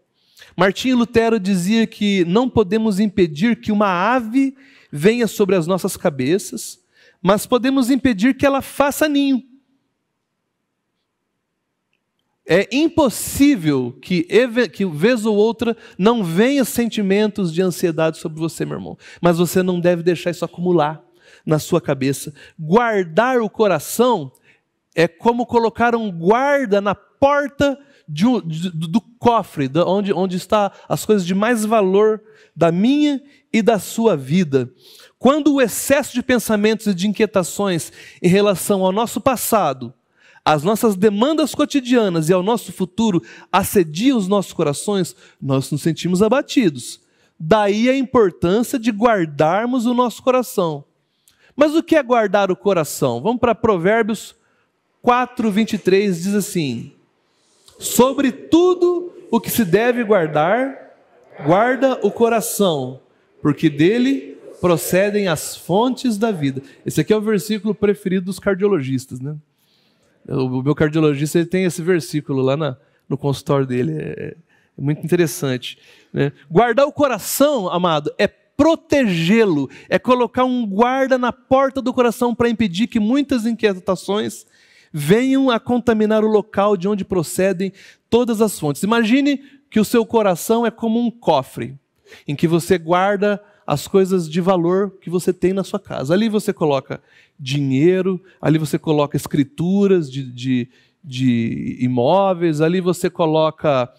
Martinho Lutero dizia que não podemos impedir que uma ave venha sobre as nossas cabeças, mas podemos impedir que ela faça ninho. É impossível que, que vez ou outra, não venha sentimentos de ansiedade sobre você, meu irmão. Mas você não deve deixar isso acumular na sua cabeça. Guardar o coração é como colocar um guarda na porta de um, de, do cofre, de onde, onde está as coisas de mais valor da minha e da sua vida. Quando o excesso de pensamentos e de inquietações em relação ao nosso passado, às nossas demandas cotidianas e ao nosso futuro assedia os nossos corações, nós nos sentimos abatidos. Daí a importância de guardarmos o nosso coração. Mas o que é guardar o coração? Vamos para Provérbios 4:23 diz assim: Sobre tudo o que se deve guardar, guarda o coração, porque dele procedem as fontes da vida. Esse aqui é o versículo preferido dos cardiologistas, né? O meu cardiologista ele tem esse versículo lá na, no consultório dele. É, é, é muito interessante. Né? Guardar o coração, amado, é protegê-lo, é colocar um guarda na porta do coração para impedir que muitas inquietações venham a contaminar o local de onde procedem todas as fontes. Imagine que o seu coração é como um cofre em que você guarda as coisas de valor que você tem na sua casa. Ali você coloca dinheiro, ali você coloca escrituras de, de, de imóveis, ali você coloca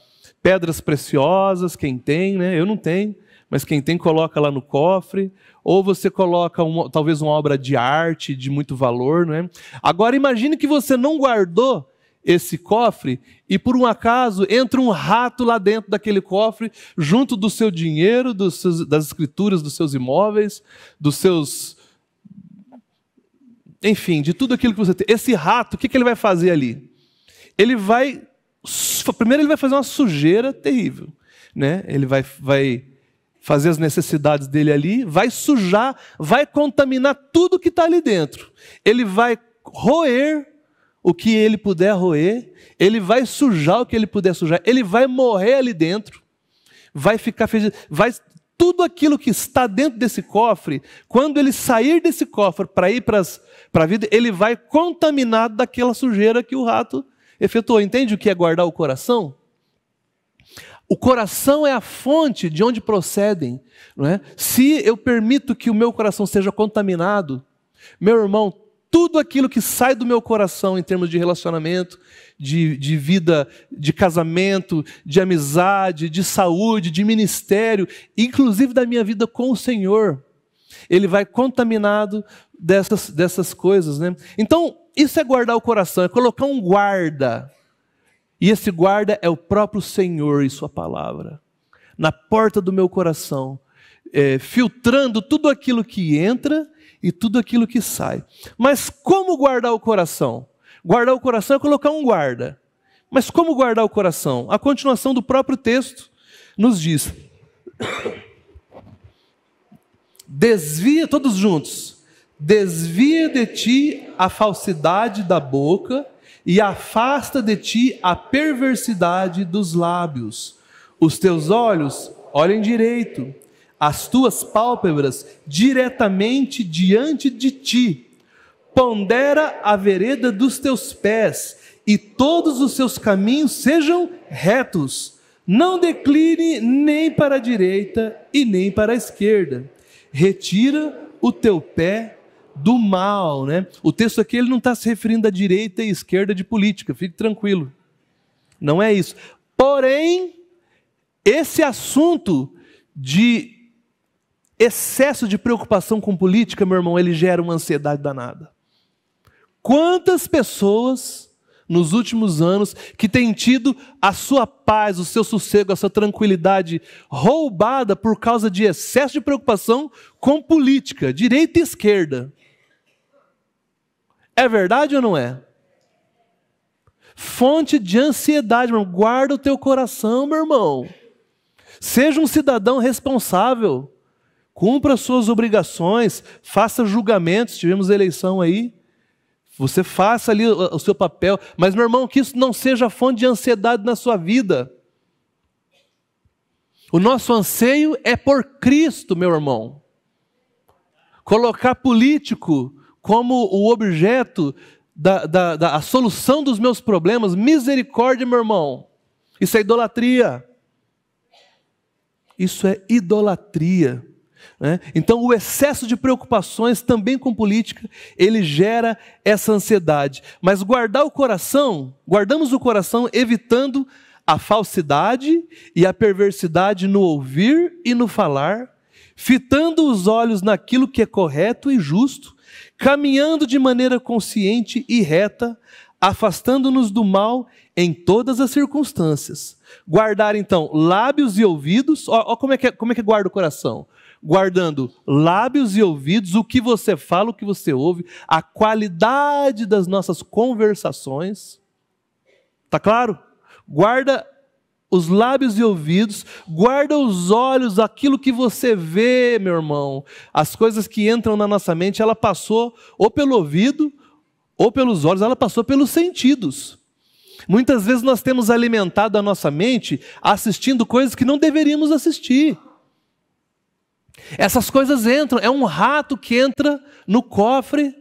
pedras preciosas, quem tem, né? Eu não tenho mas quem tem coloca lá no cofre, ou você coloca uma, talvez uma obra de arte de muito valor, não é? Agora imagine que você não guardou esse cofre e por um acaso entra um rato lá dentro daquele cofre, junto do seu dinheiro, dos seus, das escrituras, dos seus imóveis, dos seus enfim, de tudo aquilo que você tem. Esse rato, o que, que ele vai fazer ali? Ele vai primeiro ele vai fazer uma sujeira terrível, né? Ele vai, vai fazer as necessidades dele ali, vai sujar, vai contaminar tudo que está ali dentro. Ele vai roer o que ele puder roer, ele vai sujar o que ele puder sujar, ele vai morrer ali dentro, vai ficar feliz, vai tudo aquilo que está dentro desse cofre, quando ele sair desse cofre para ir para a vida, ele vai contaminado daquela sujeira que o rato efetuou. Entende o que é guardar o coração? O coração é a fonte de onde procedem. Não é? Se eu permito que o meu coração seja contaminado, meu irmão, tudo aquilo que sai do meu coração em termos de relacionamento, de, de, vida, de casamento, de amizade, de saúde, de ministério, inclusive da minha vida com o Senhor, ele vai contaminado dessas, dessas coisas. Né? Então, isso é guardar o coração, é colocar um guarda e esse guarda é o próprio Senhor e Sua palavra. Na porta do meu coração, é, filtrando tudo aquilo que entra e tudo aquilo que sai. Mas como guardar o coração? Guardar o coração é colocar um guarda. Mas como guardar o coração? A continuação do próprio texto nos diz: <coughs> Desvia, todos juntos, desvia de ti a falsidade da boca e afasta de ti a perversidade dos lábios. Os teus olhos olhem direito, as tuas pálpebras diretamente diante de ti. Pondera a vereda dos teus pés e todos os seus caminhos sejam retos. Não decline nem para a direita e nem para a esquerda. Retira o teu pé do mal. Né? O texto aqui ele não está se referindo à direita e esquerda de política, fique tranquilo. Não é isso. Porém, esse assunto de excesso de preocupação com política, meu irmão, ele gera uma ansiedade danada. Quantas pessoas nos últimos anos que têm tido a sua paz, o seu sossego, a sua tranquilidade roubada por causa de excesso de preocupação com política, direita e esquerda. É verdade ou não é? Fonte de ansiedade, meu irmão. Guarda o teu coração, meu irmão. Seja um cidadão responsável. Cumpra suas obrigações, faça julgamentos. Tivemos eleição aí. Você faça ali o seu papel. Mas, meu irmão, que isso não seja fonte de ansiedade na sua vida. O nosso anseio é por Cristo, meu irmão. Colocar político como o objeto da, da, da solução dos meus problemas. Misericórdia, meu irmão. Isso é idolatria. Isso é idolatria. Né? Então, o excesso de preocupações também com política, ele gera essa ansiedade. Mas guardar o coração, guardamos o coração evitando a falsidade e a perversidade no ouvir e no falar, fitando os olhos naquilo que é correto e justo, caminhando de maneira consciente e reta, afastando-nos do mal em todas as circunstâncias. Guardar, então, lábios e ouvidos. Ó, como, é que, é, como é que guarda o coração? Guardando lábios e ouvidos, o que você fala, o que você ouve, a qualidade das nossas conversações. Tá claro? Guarda os lábios e ouvidos, guarda os olhos, aquilo que você vê, meu irmão. As coisas que entram na nossa mente, ela passou ou pelo ouvido, ou pelos olhos, ela passou pelos sentidos. Muitas vezes nós temos alimentado a nossa mente assistindo coisas que não deveríamos assistir. Essas coisas entram, é um rato que entra no cofre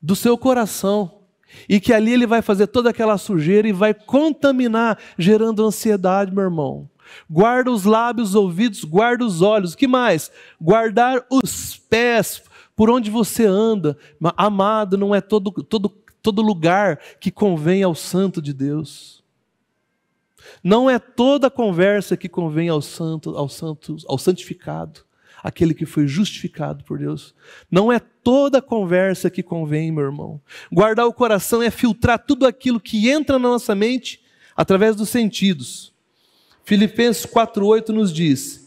do seu coração. E que ali ele vai fazer toda aquela sujeira e vai contaminar, gerando ansiedade, meu irmão. Guarda os lábios, os ouvidos, guarda os olhos. que mais? Guardar os pés, por onde você anda. Amado, não é todo, todo, todo lugar que convém ao santo de Deus. Não é toda conversa que convém ao santo, ao santo, ao santificado aquele que foi justificado por Deus. Não é toda conversa que convém, meu irmão. Guardar o coração é filtrar tudo aquilo que entra na nossa mente através dos sentidos. Filipenses 4:8 nos diz: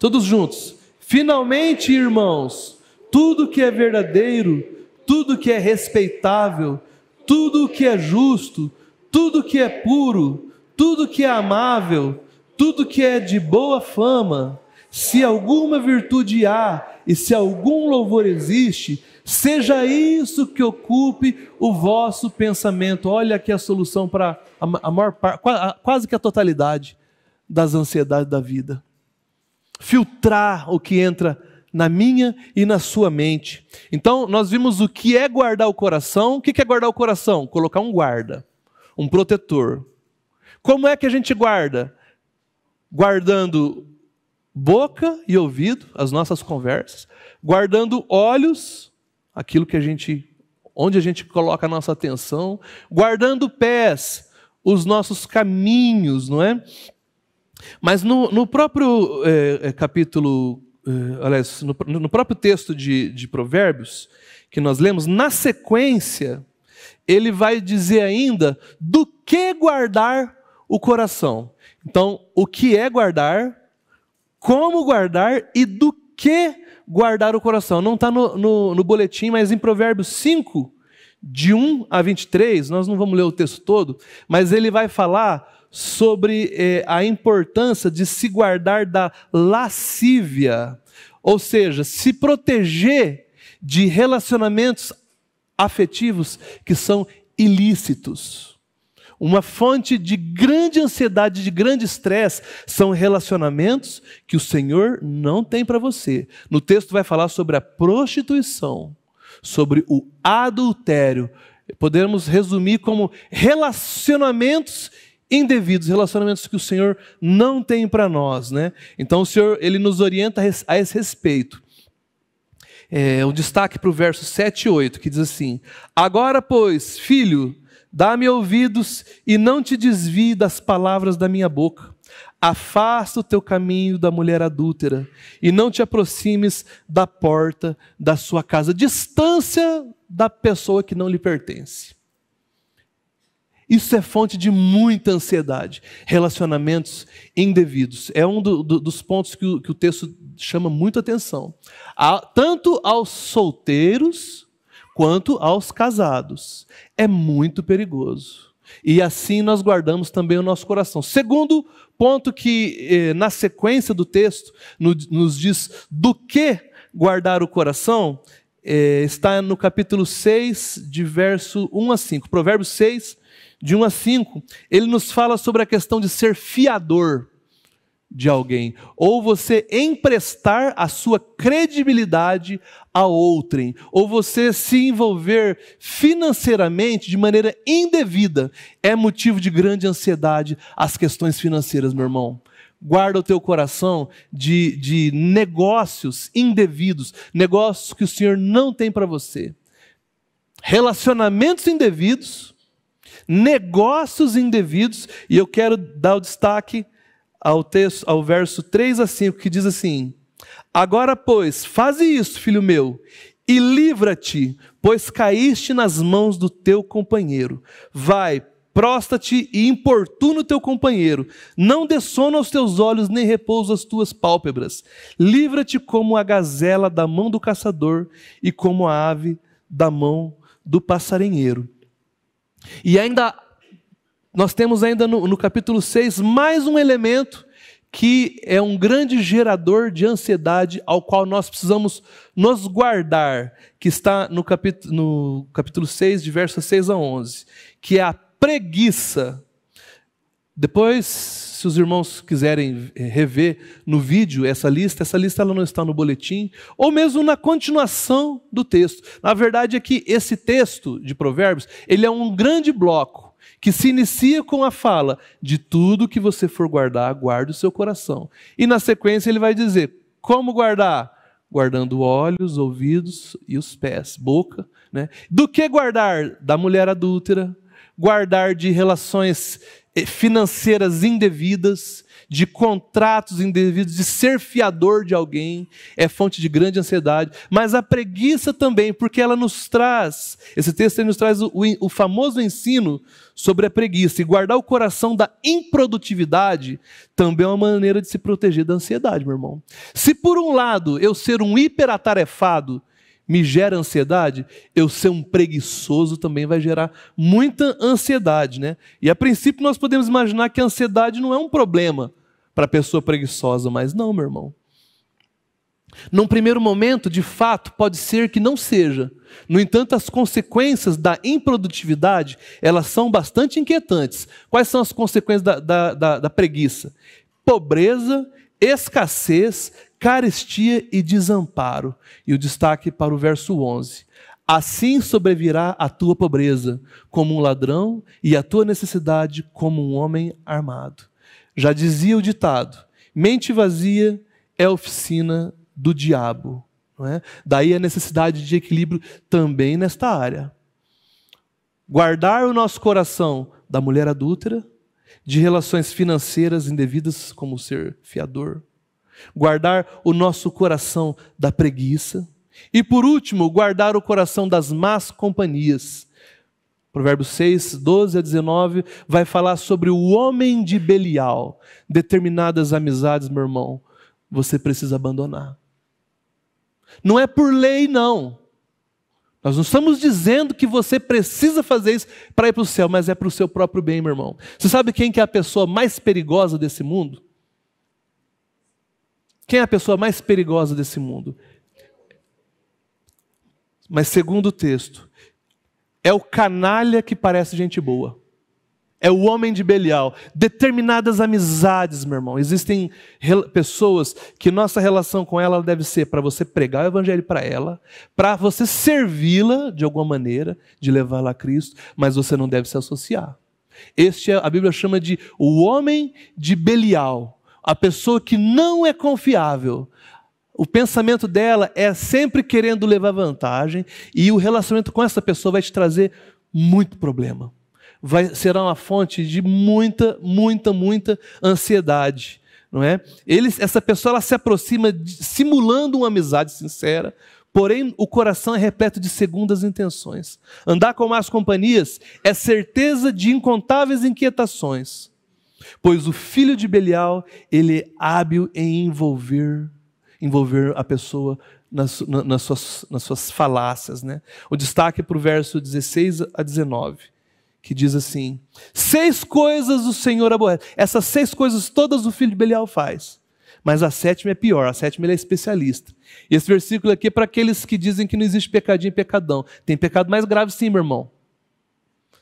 Todos juntos, finalmente, irmãos, tudo que é verdadeiro, tudo que é respeitável, tudo que é justo, tudo que é puro, tudo que é amável, tudo que é de boa fama, se alguma virtude há e se algum louvor existe, seja isso que ocupe o vosso pensamento. Olha aqui a solução para a maior parte, quase que a totalidade das ansiedades da vida. Filtrar o que entra na minha e na sua mente. Então, nós vimos o que é guardar o coração. O que é guardar o coração? Colocar um guarda, um protetor. Como é que a gente guarda? Guardando boca e ouvido, as nossas conversas, guardando olhos, aquilo que a gente onde a gente coloca a nossa atenção, guardando pés, os nossos caminhos, não é? Mas no, no próprio é, capítulo, é, aliás, no, no, próprio texto de, de Provérbios, que nós lemos, na sequência, ele vai dizer ainda do que guardar o coração. Então, o que é guardar, como guardar e do que guardar o coração. Não está no, no, no, boletim, mas em Provérbios 5, de 1 a 23, nós não vamos ler o texto todo, mas ele vai falar sobre eh, a importância de se guardar da lascívia, ou seja, se proteger de relacionamentos afetivos que são ilícitos. Uma fonte de grande ansiedade, de grande estresse, são relacionamentos que o Senhor não tem para você. No texto vai falar sobre a prostituição, sobre o adultério. Podemos resumir como relacionamentos indevidos, relacionamentos que o Senhor não tem para nós, né? Então o Senhor ele nos orienta a esse respeito. É, um destaque para o verso 7 e 8, que diz assim: Agora, pois, filho, Dá-me ouvidos e não te desvie das palavras da minha boca. Afasta o teu caminho da mulher adúltera e não te aproximes da porta da sua casa. Distância da pessoa que não lhe pertence. Isso é fonte de muita ansiedade. Relacionamentos indevidos. É um do, do, dos pontos que o, que o, texto chama muita atenção. A, tanto aos solteiros quanto aos casados. É muito perigoso. E assim nós guardamos também o nosso coração. Segundo ponto que, eh, na sequência do texto, nos diz do que guardar o coração, eh, está no capítulo 6, de verso 1 a 5. Provérbios 6, de 1 a 5, ele nos fala sobre a questão de ser fiador de alguém, ou você emprestar a sua credibilidade a outrem, ou você se envolver financeiramente de maneira indevida, é motivo de grande ansiedade as questões financeiras, meu irmão. Guarda o teu coração de, de negócios indevidos, negócios que o Senhor não tem para você. Relacionamentos indevidos, negócios indevidos, e eu quero dar o destaque ao, texto, ao verso 3 a 5, que diz assim: Agora, pois, faze isso, filho meu, e livra-te, pois caíste nas mãos do teu companheiro. Vai, prosta-te e importuna o teu companheiro. Não dê sono aos teus olhos, nem repouso as tuas pálpebras. Livra-te como a gazela da mão do caçador e como a ave da mão do passarinheiro. E ainda nós temos ainda no, no capítulo 6 mais um elemento que é um grande gerador de ansiedade ao qual nós precisamos nos guardar, que está no capítulo, no capítulo 6, de versos 6 a 11, que é a preguiça. Depois, se os irmãos quiserem rever no vídeo essa lista, essa lista ela não está no boletim, ou mesmo na continuação do texto. Na verdade é que esse texto de Provérbios, ele é um grande bloco que se inicia com a fala: De tudo que você for guardar, guarde o seu coração. E na sequência ele vai dizer: Como guardar? Guardando olhos, ouvidos e os pés, boca. Né? Do que guardar? Da mulher adúltera, guardar de relações eh, financeiras indevidas, de contratos indevidos, de ser fiador de alguém, é fonte de grande ansiedade. Mas a preguiça também, porque ela nos traz, esse texto nos traz o, o, o famoso ensino sobre a preguiça. E guardar o coração da improdutividade também é uma maneira de se proteger da ansiedade, meu irmão. Se por um lado eu ser um hiperatarefado, me gera ansiedade, eu ser um preguiçoso também vai gerar muita ansiedade, né? E a princípio nós podemos imaginar que a ansiedade não é um problema, para a pessoa preguiçosa, mas não, meu irmão. Num primeiro momento, de fato, pode ser que não seja. No entanto, as consequências da improdutividade, elas são bastante inquietantes. Quais são as consequências da, da, da, da preguiça? Pobreza, escassez, carestia e desamparo. E o destaque para o verso 11. Assim sobrevirá a tua pobreza, como um ladrão, e a tua necessidade, como um homem armado. Já dizia o ditado: mente vazia é oficina do diabo. É? Daí a necessidade de equilíbrio também nesta área. Guardar o nosso coração da mulher adúltera, de relações financeiras indevidas, como ser fiador. Guardar o nosso coração da preguiça. E por último, guardar o coração das más companhias Provérbios 6, 12 a 19, vai falar sobre o homem de Belial. Determinadas amizades, meu irmão, você precisa abandonar. Não é por lei, não. Nós não estamos dizendo que você precisa fazer isso para ir para o céu, mas é para o seu próprio bem, meu irmão. Você sabe quem que é a pessoa mais perigosa desse mundo? Quem é a pessoa mais perigosa desse mundo? Mas segundo o texto, é o canalha que parece gente boa. É o homem de Belial. Determinadas amizades, meu irmão. Existem pessoas que nossa relação com ela deve ser para você pregar o evangelho para ela, para você servi-la de alguma maneira, de levá-la a Cristo, mas você não deve se associar. Este é, a Bíblia chama de o homem de Belial, a pessoa que não é confiável, o pensamento dela é sempre querendo levar vantagem e o relacionamento com essa pessoa vai te trazer muito problema. Vai, será uma fonte de muita, muita, muita ansiedade, não é? essa pessoa ela se aproxima de, simulando uma amizade sincera, porém o coração é repleto de segundas intenções. Andar com más companhias é certeza de incontáveis inquietações, pois o filho de Belial ele é hábil em envolver envolver a pessoa nas, na, nas, suas, nas suas falácias. Né? O destaque é para o verso 16 a 19, que diz assim: Seis coisas o Senhor aborrece. Essas seis coisas todas o filho de Belial faz. Mas a sétima é pior, a sétima ele é especialista. E esse versículo aqui é para aqueles que dizem que não existe pecadinho e pecadão. Tem pecado mais grave sim, meu irmão.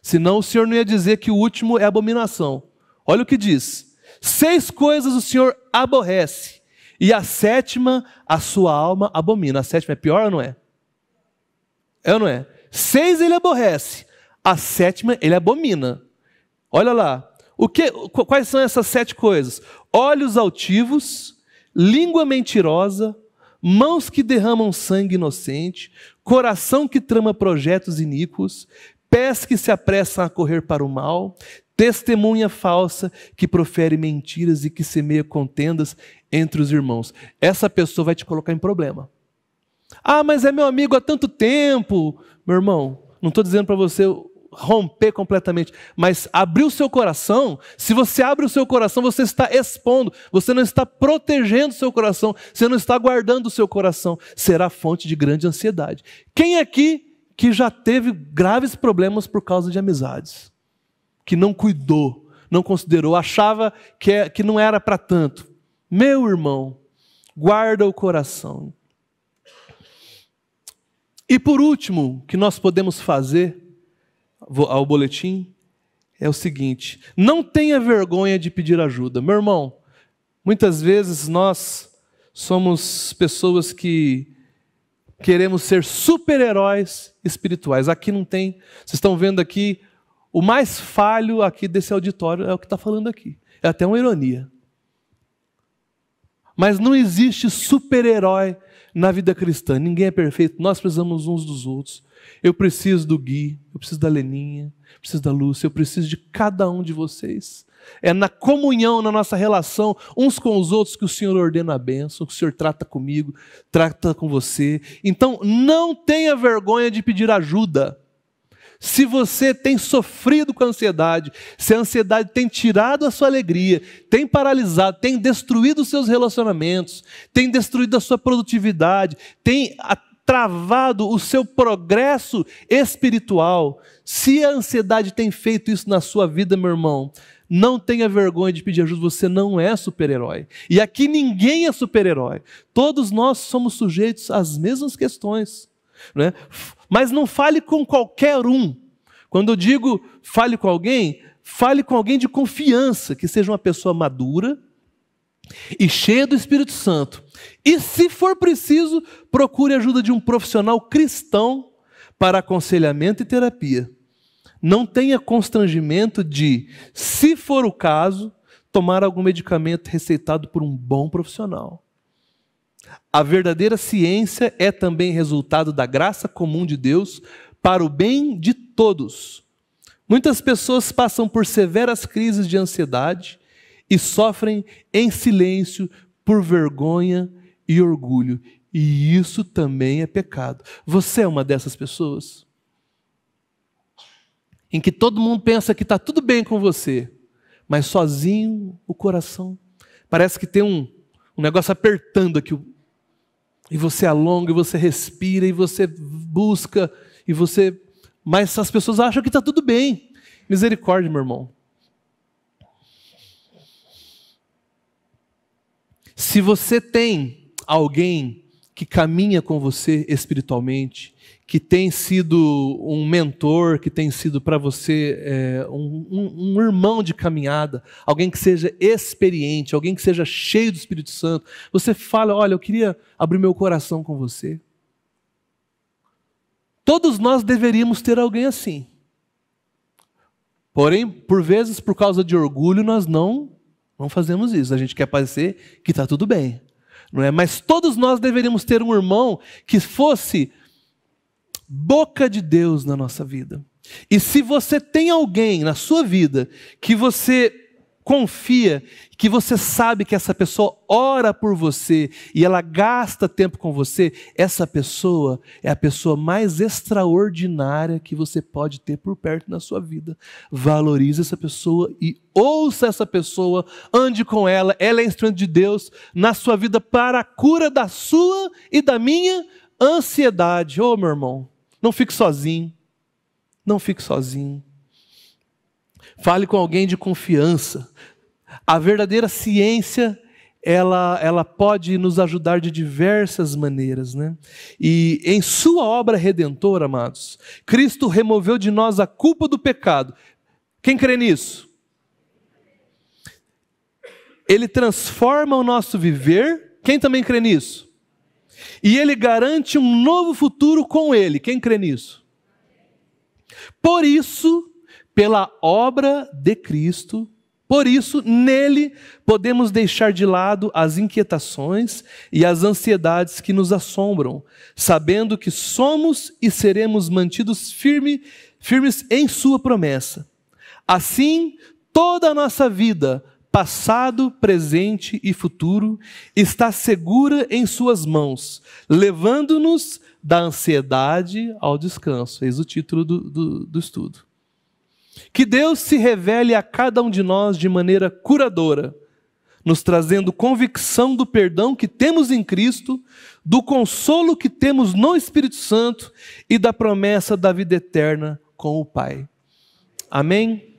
Senão o Senhor não ia dizer que o último é abominação. Olha o que diz: Seis coisas o Senhor aborrece e a sétima, a sua alma abomina. A sétima é pior ou não é? É ou não é? Seis ele aborrece, a sétima ele abomina. Olha lá. O que, quais são essas sete coisas? Olhos altivos, língua mentirosa, mãos que derramam sangue inocente, coração que trama projetos iníquos, pés que se apressam a correr para o mal, testemunha falsa que profere mentiras e que semeia contendas entre os irmãos. Essa pessoa vai te colocar em problema. Ah, mas é meu amigo há tanto tempo. Meu irmão, não estou dizendo para você romper completamente, mas abrir o seu coração. Se você abre o seu coração, você está expondo, você não está protegendo o seu coração, você não está guardando o seu coração. Será fonte de grande ansiedade. Quem aqui que já teve graves problemas por causa de amizades? Que não cuidou, não considerou, achava que, é, que não era para tanto. Meu irmão, guarda o coração. E por último, que nós podemos fazer ao boletim é o seguinte: não tenha vergonha de pedir ajuda. Meu irmão, muitas vezes nós somos pessoas que queremos ser super-heróis espirituais. Aqui não tem. Vocês estão vendo aqui o mais falho aqui desse auditório é o que está falando aqui. É até uma ironia. Mas não existe super-herói na vida cristã. Ninguém é perfeito, nós precisamos uns dos outros. Eu preciso do Gui, eu preciso da Leninha, eu preciso da Lúcia, eu preciso de cada um de vocês. É na comunhão, na nossa relação uns com os outros que o Senhor ordena a bênção, que o Senhor trata comigo, trata com você. Então, não tenha vergonha de pedir ajuda. Se você tem sofrido com a ansiedade, se a ansiedade tem tirado a sua alegria, tem paralisado, tem destruído os seus relacionamentos, tem destruído a sua produtividade, tem travado o seu progresso espiritual, se a ansiedade tem feito isso na sua vida, meu irmão, não tenha vergonha de pedir ajuda, você não é super-herói. E aqui ninguém é super-herói. Todos nós somos sujeitos às mesmas questões. Né? Mas não fale com qualquer um. Quando eu digo fale com alguém, fale com alguém de confiança, que seja uma pessoa madura e cheia do Espírito Santo. E se for preciso, procure ajuda de um profissional cristão para aconselhamento e terapia. Não tenha constrangimento de, se for o caso, tomar algum medicamento receitado por um bom profissional. A verdadeira ciência é também resultado da graça comum de Deus para o bem de todos. Muitas pessoas passam por severas crises de ansiedade e sofrem em silêncio por vergonha e orgulho. E isso também é pecado. Você é uma dessas pessoas? Em que todo mundo pensa que está tudo bem com você, mas sozinho o coração. Parece que tem um, um negócio apertando aqui e você alonga, e você respira, e você busca, e você. Mas as pessoas acham que está tudo bem. Misericórdia, meu irmão. Se você tem alguém que caminha com você espiritualmente, que tem sido um mentor, que tem sido para você é, um, um, um, irmão de caminhada, alguém que seja experiente, alguém que seja cheio do Espírito Santo. Você fala: Olha, eu queria abrir meu coração com você. Todos nós deveríamos ter alguém assim. Porém, por vezes, por causa de orgulho, nós não, não fazemos isso. A gente quer parecer que está tudo bem não é? Mas todos nós deveríamos ter um irmão que fosse boca de Deus na nossa vida. E se você tem alguém na sua vida que você confia que você sabe que essa pessoa ora por você e ela gasta tempo com você, essa pessoa é a pessoa mais extraordinária que você pode ter por perto na sua vida. Valorize essa pessoa e ouça essa pessoa, ande com ela, ela é instrumento de Deus na sua vida para a cura da sua e da minha ansiedade. Ô oh, meu irmão, não fique sozinho. Não fique sozinho. Fale com alguém de confiança. A verdadeira ciência ela, ela pode nos ajudar de diversas maneiras. Né? E em Sua obra redentora, amados, Cristo removeu de nós a culpa do pecado. Quem crê nisso? Ele transforma o nosso viver. Quem também crê nisso? E ele garante um novo futuro com ele. Quem crê nisso? Por isso, pela obra de Cristo. Por isso, nele podemos deixar de lado as inquietações e as ansiedades que nos assombram, sabendo que somos e seremos mantidos firme, firmes em Sua promessa. Assim, toda a nossa vida, passado, presente e futuro, está segura em Suas mãos, levando-nos da ansiedade ao descanso. Eis o título do, do, do estudo. Que Deus se revele a cada um de nós de maneira curadora, nos trazendo convicção do perdão que temos em Cristo, do consolo que temos no Espírito Santo e da promessa da vida eterna com o Pai. Amém?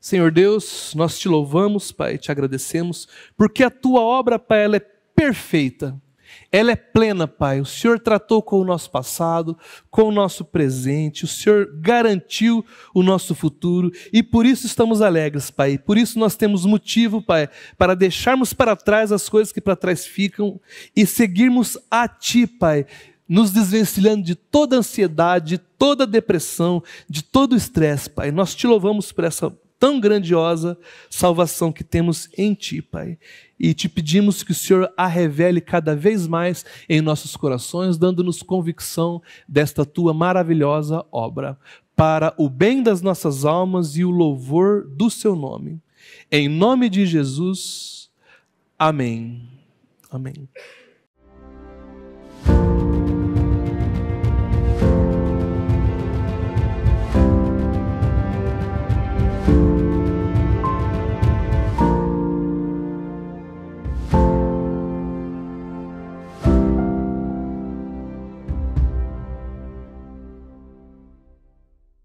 Senhor Deus, nós te louvamos, Pai, te agradecemos, porque a tua obra, Pai, ela é perfeita. Ela é plena, Pai. O Senhor tratou com o nosso passado, com o nosso presente, o Senhor garantiu o nosso futuro e por isso estamos alegres, Pai. Por isso nós temos motivo, Pai, para deixarmos para trás as coisas que para trás ficam e seguirmos a Ti, Pai nos desvencilhando de toda ansiedade, de toda depressão, de todo estresse, Pai. Nós te louvamos por essa tão grandiosa salvação que temos em Ti, Pai. E te pedimos que o Senhor a revele cada vez mais em nossos corações, dando-nos convicção desta Tua maravilhosa obra, para o bem das nossas almas e o louvor do Seu nome. Em nome de Jesus, amém. Amém.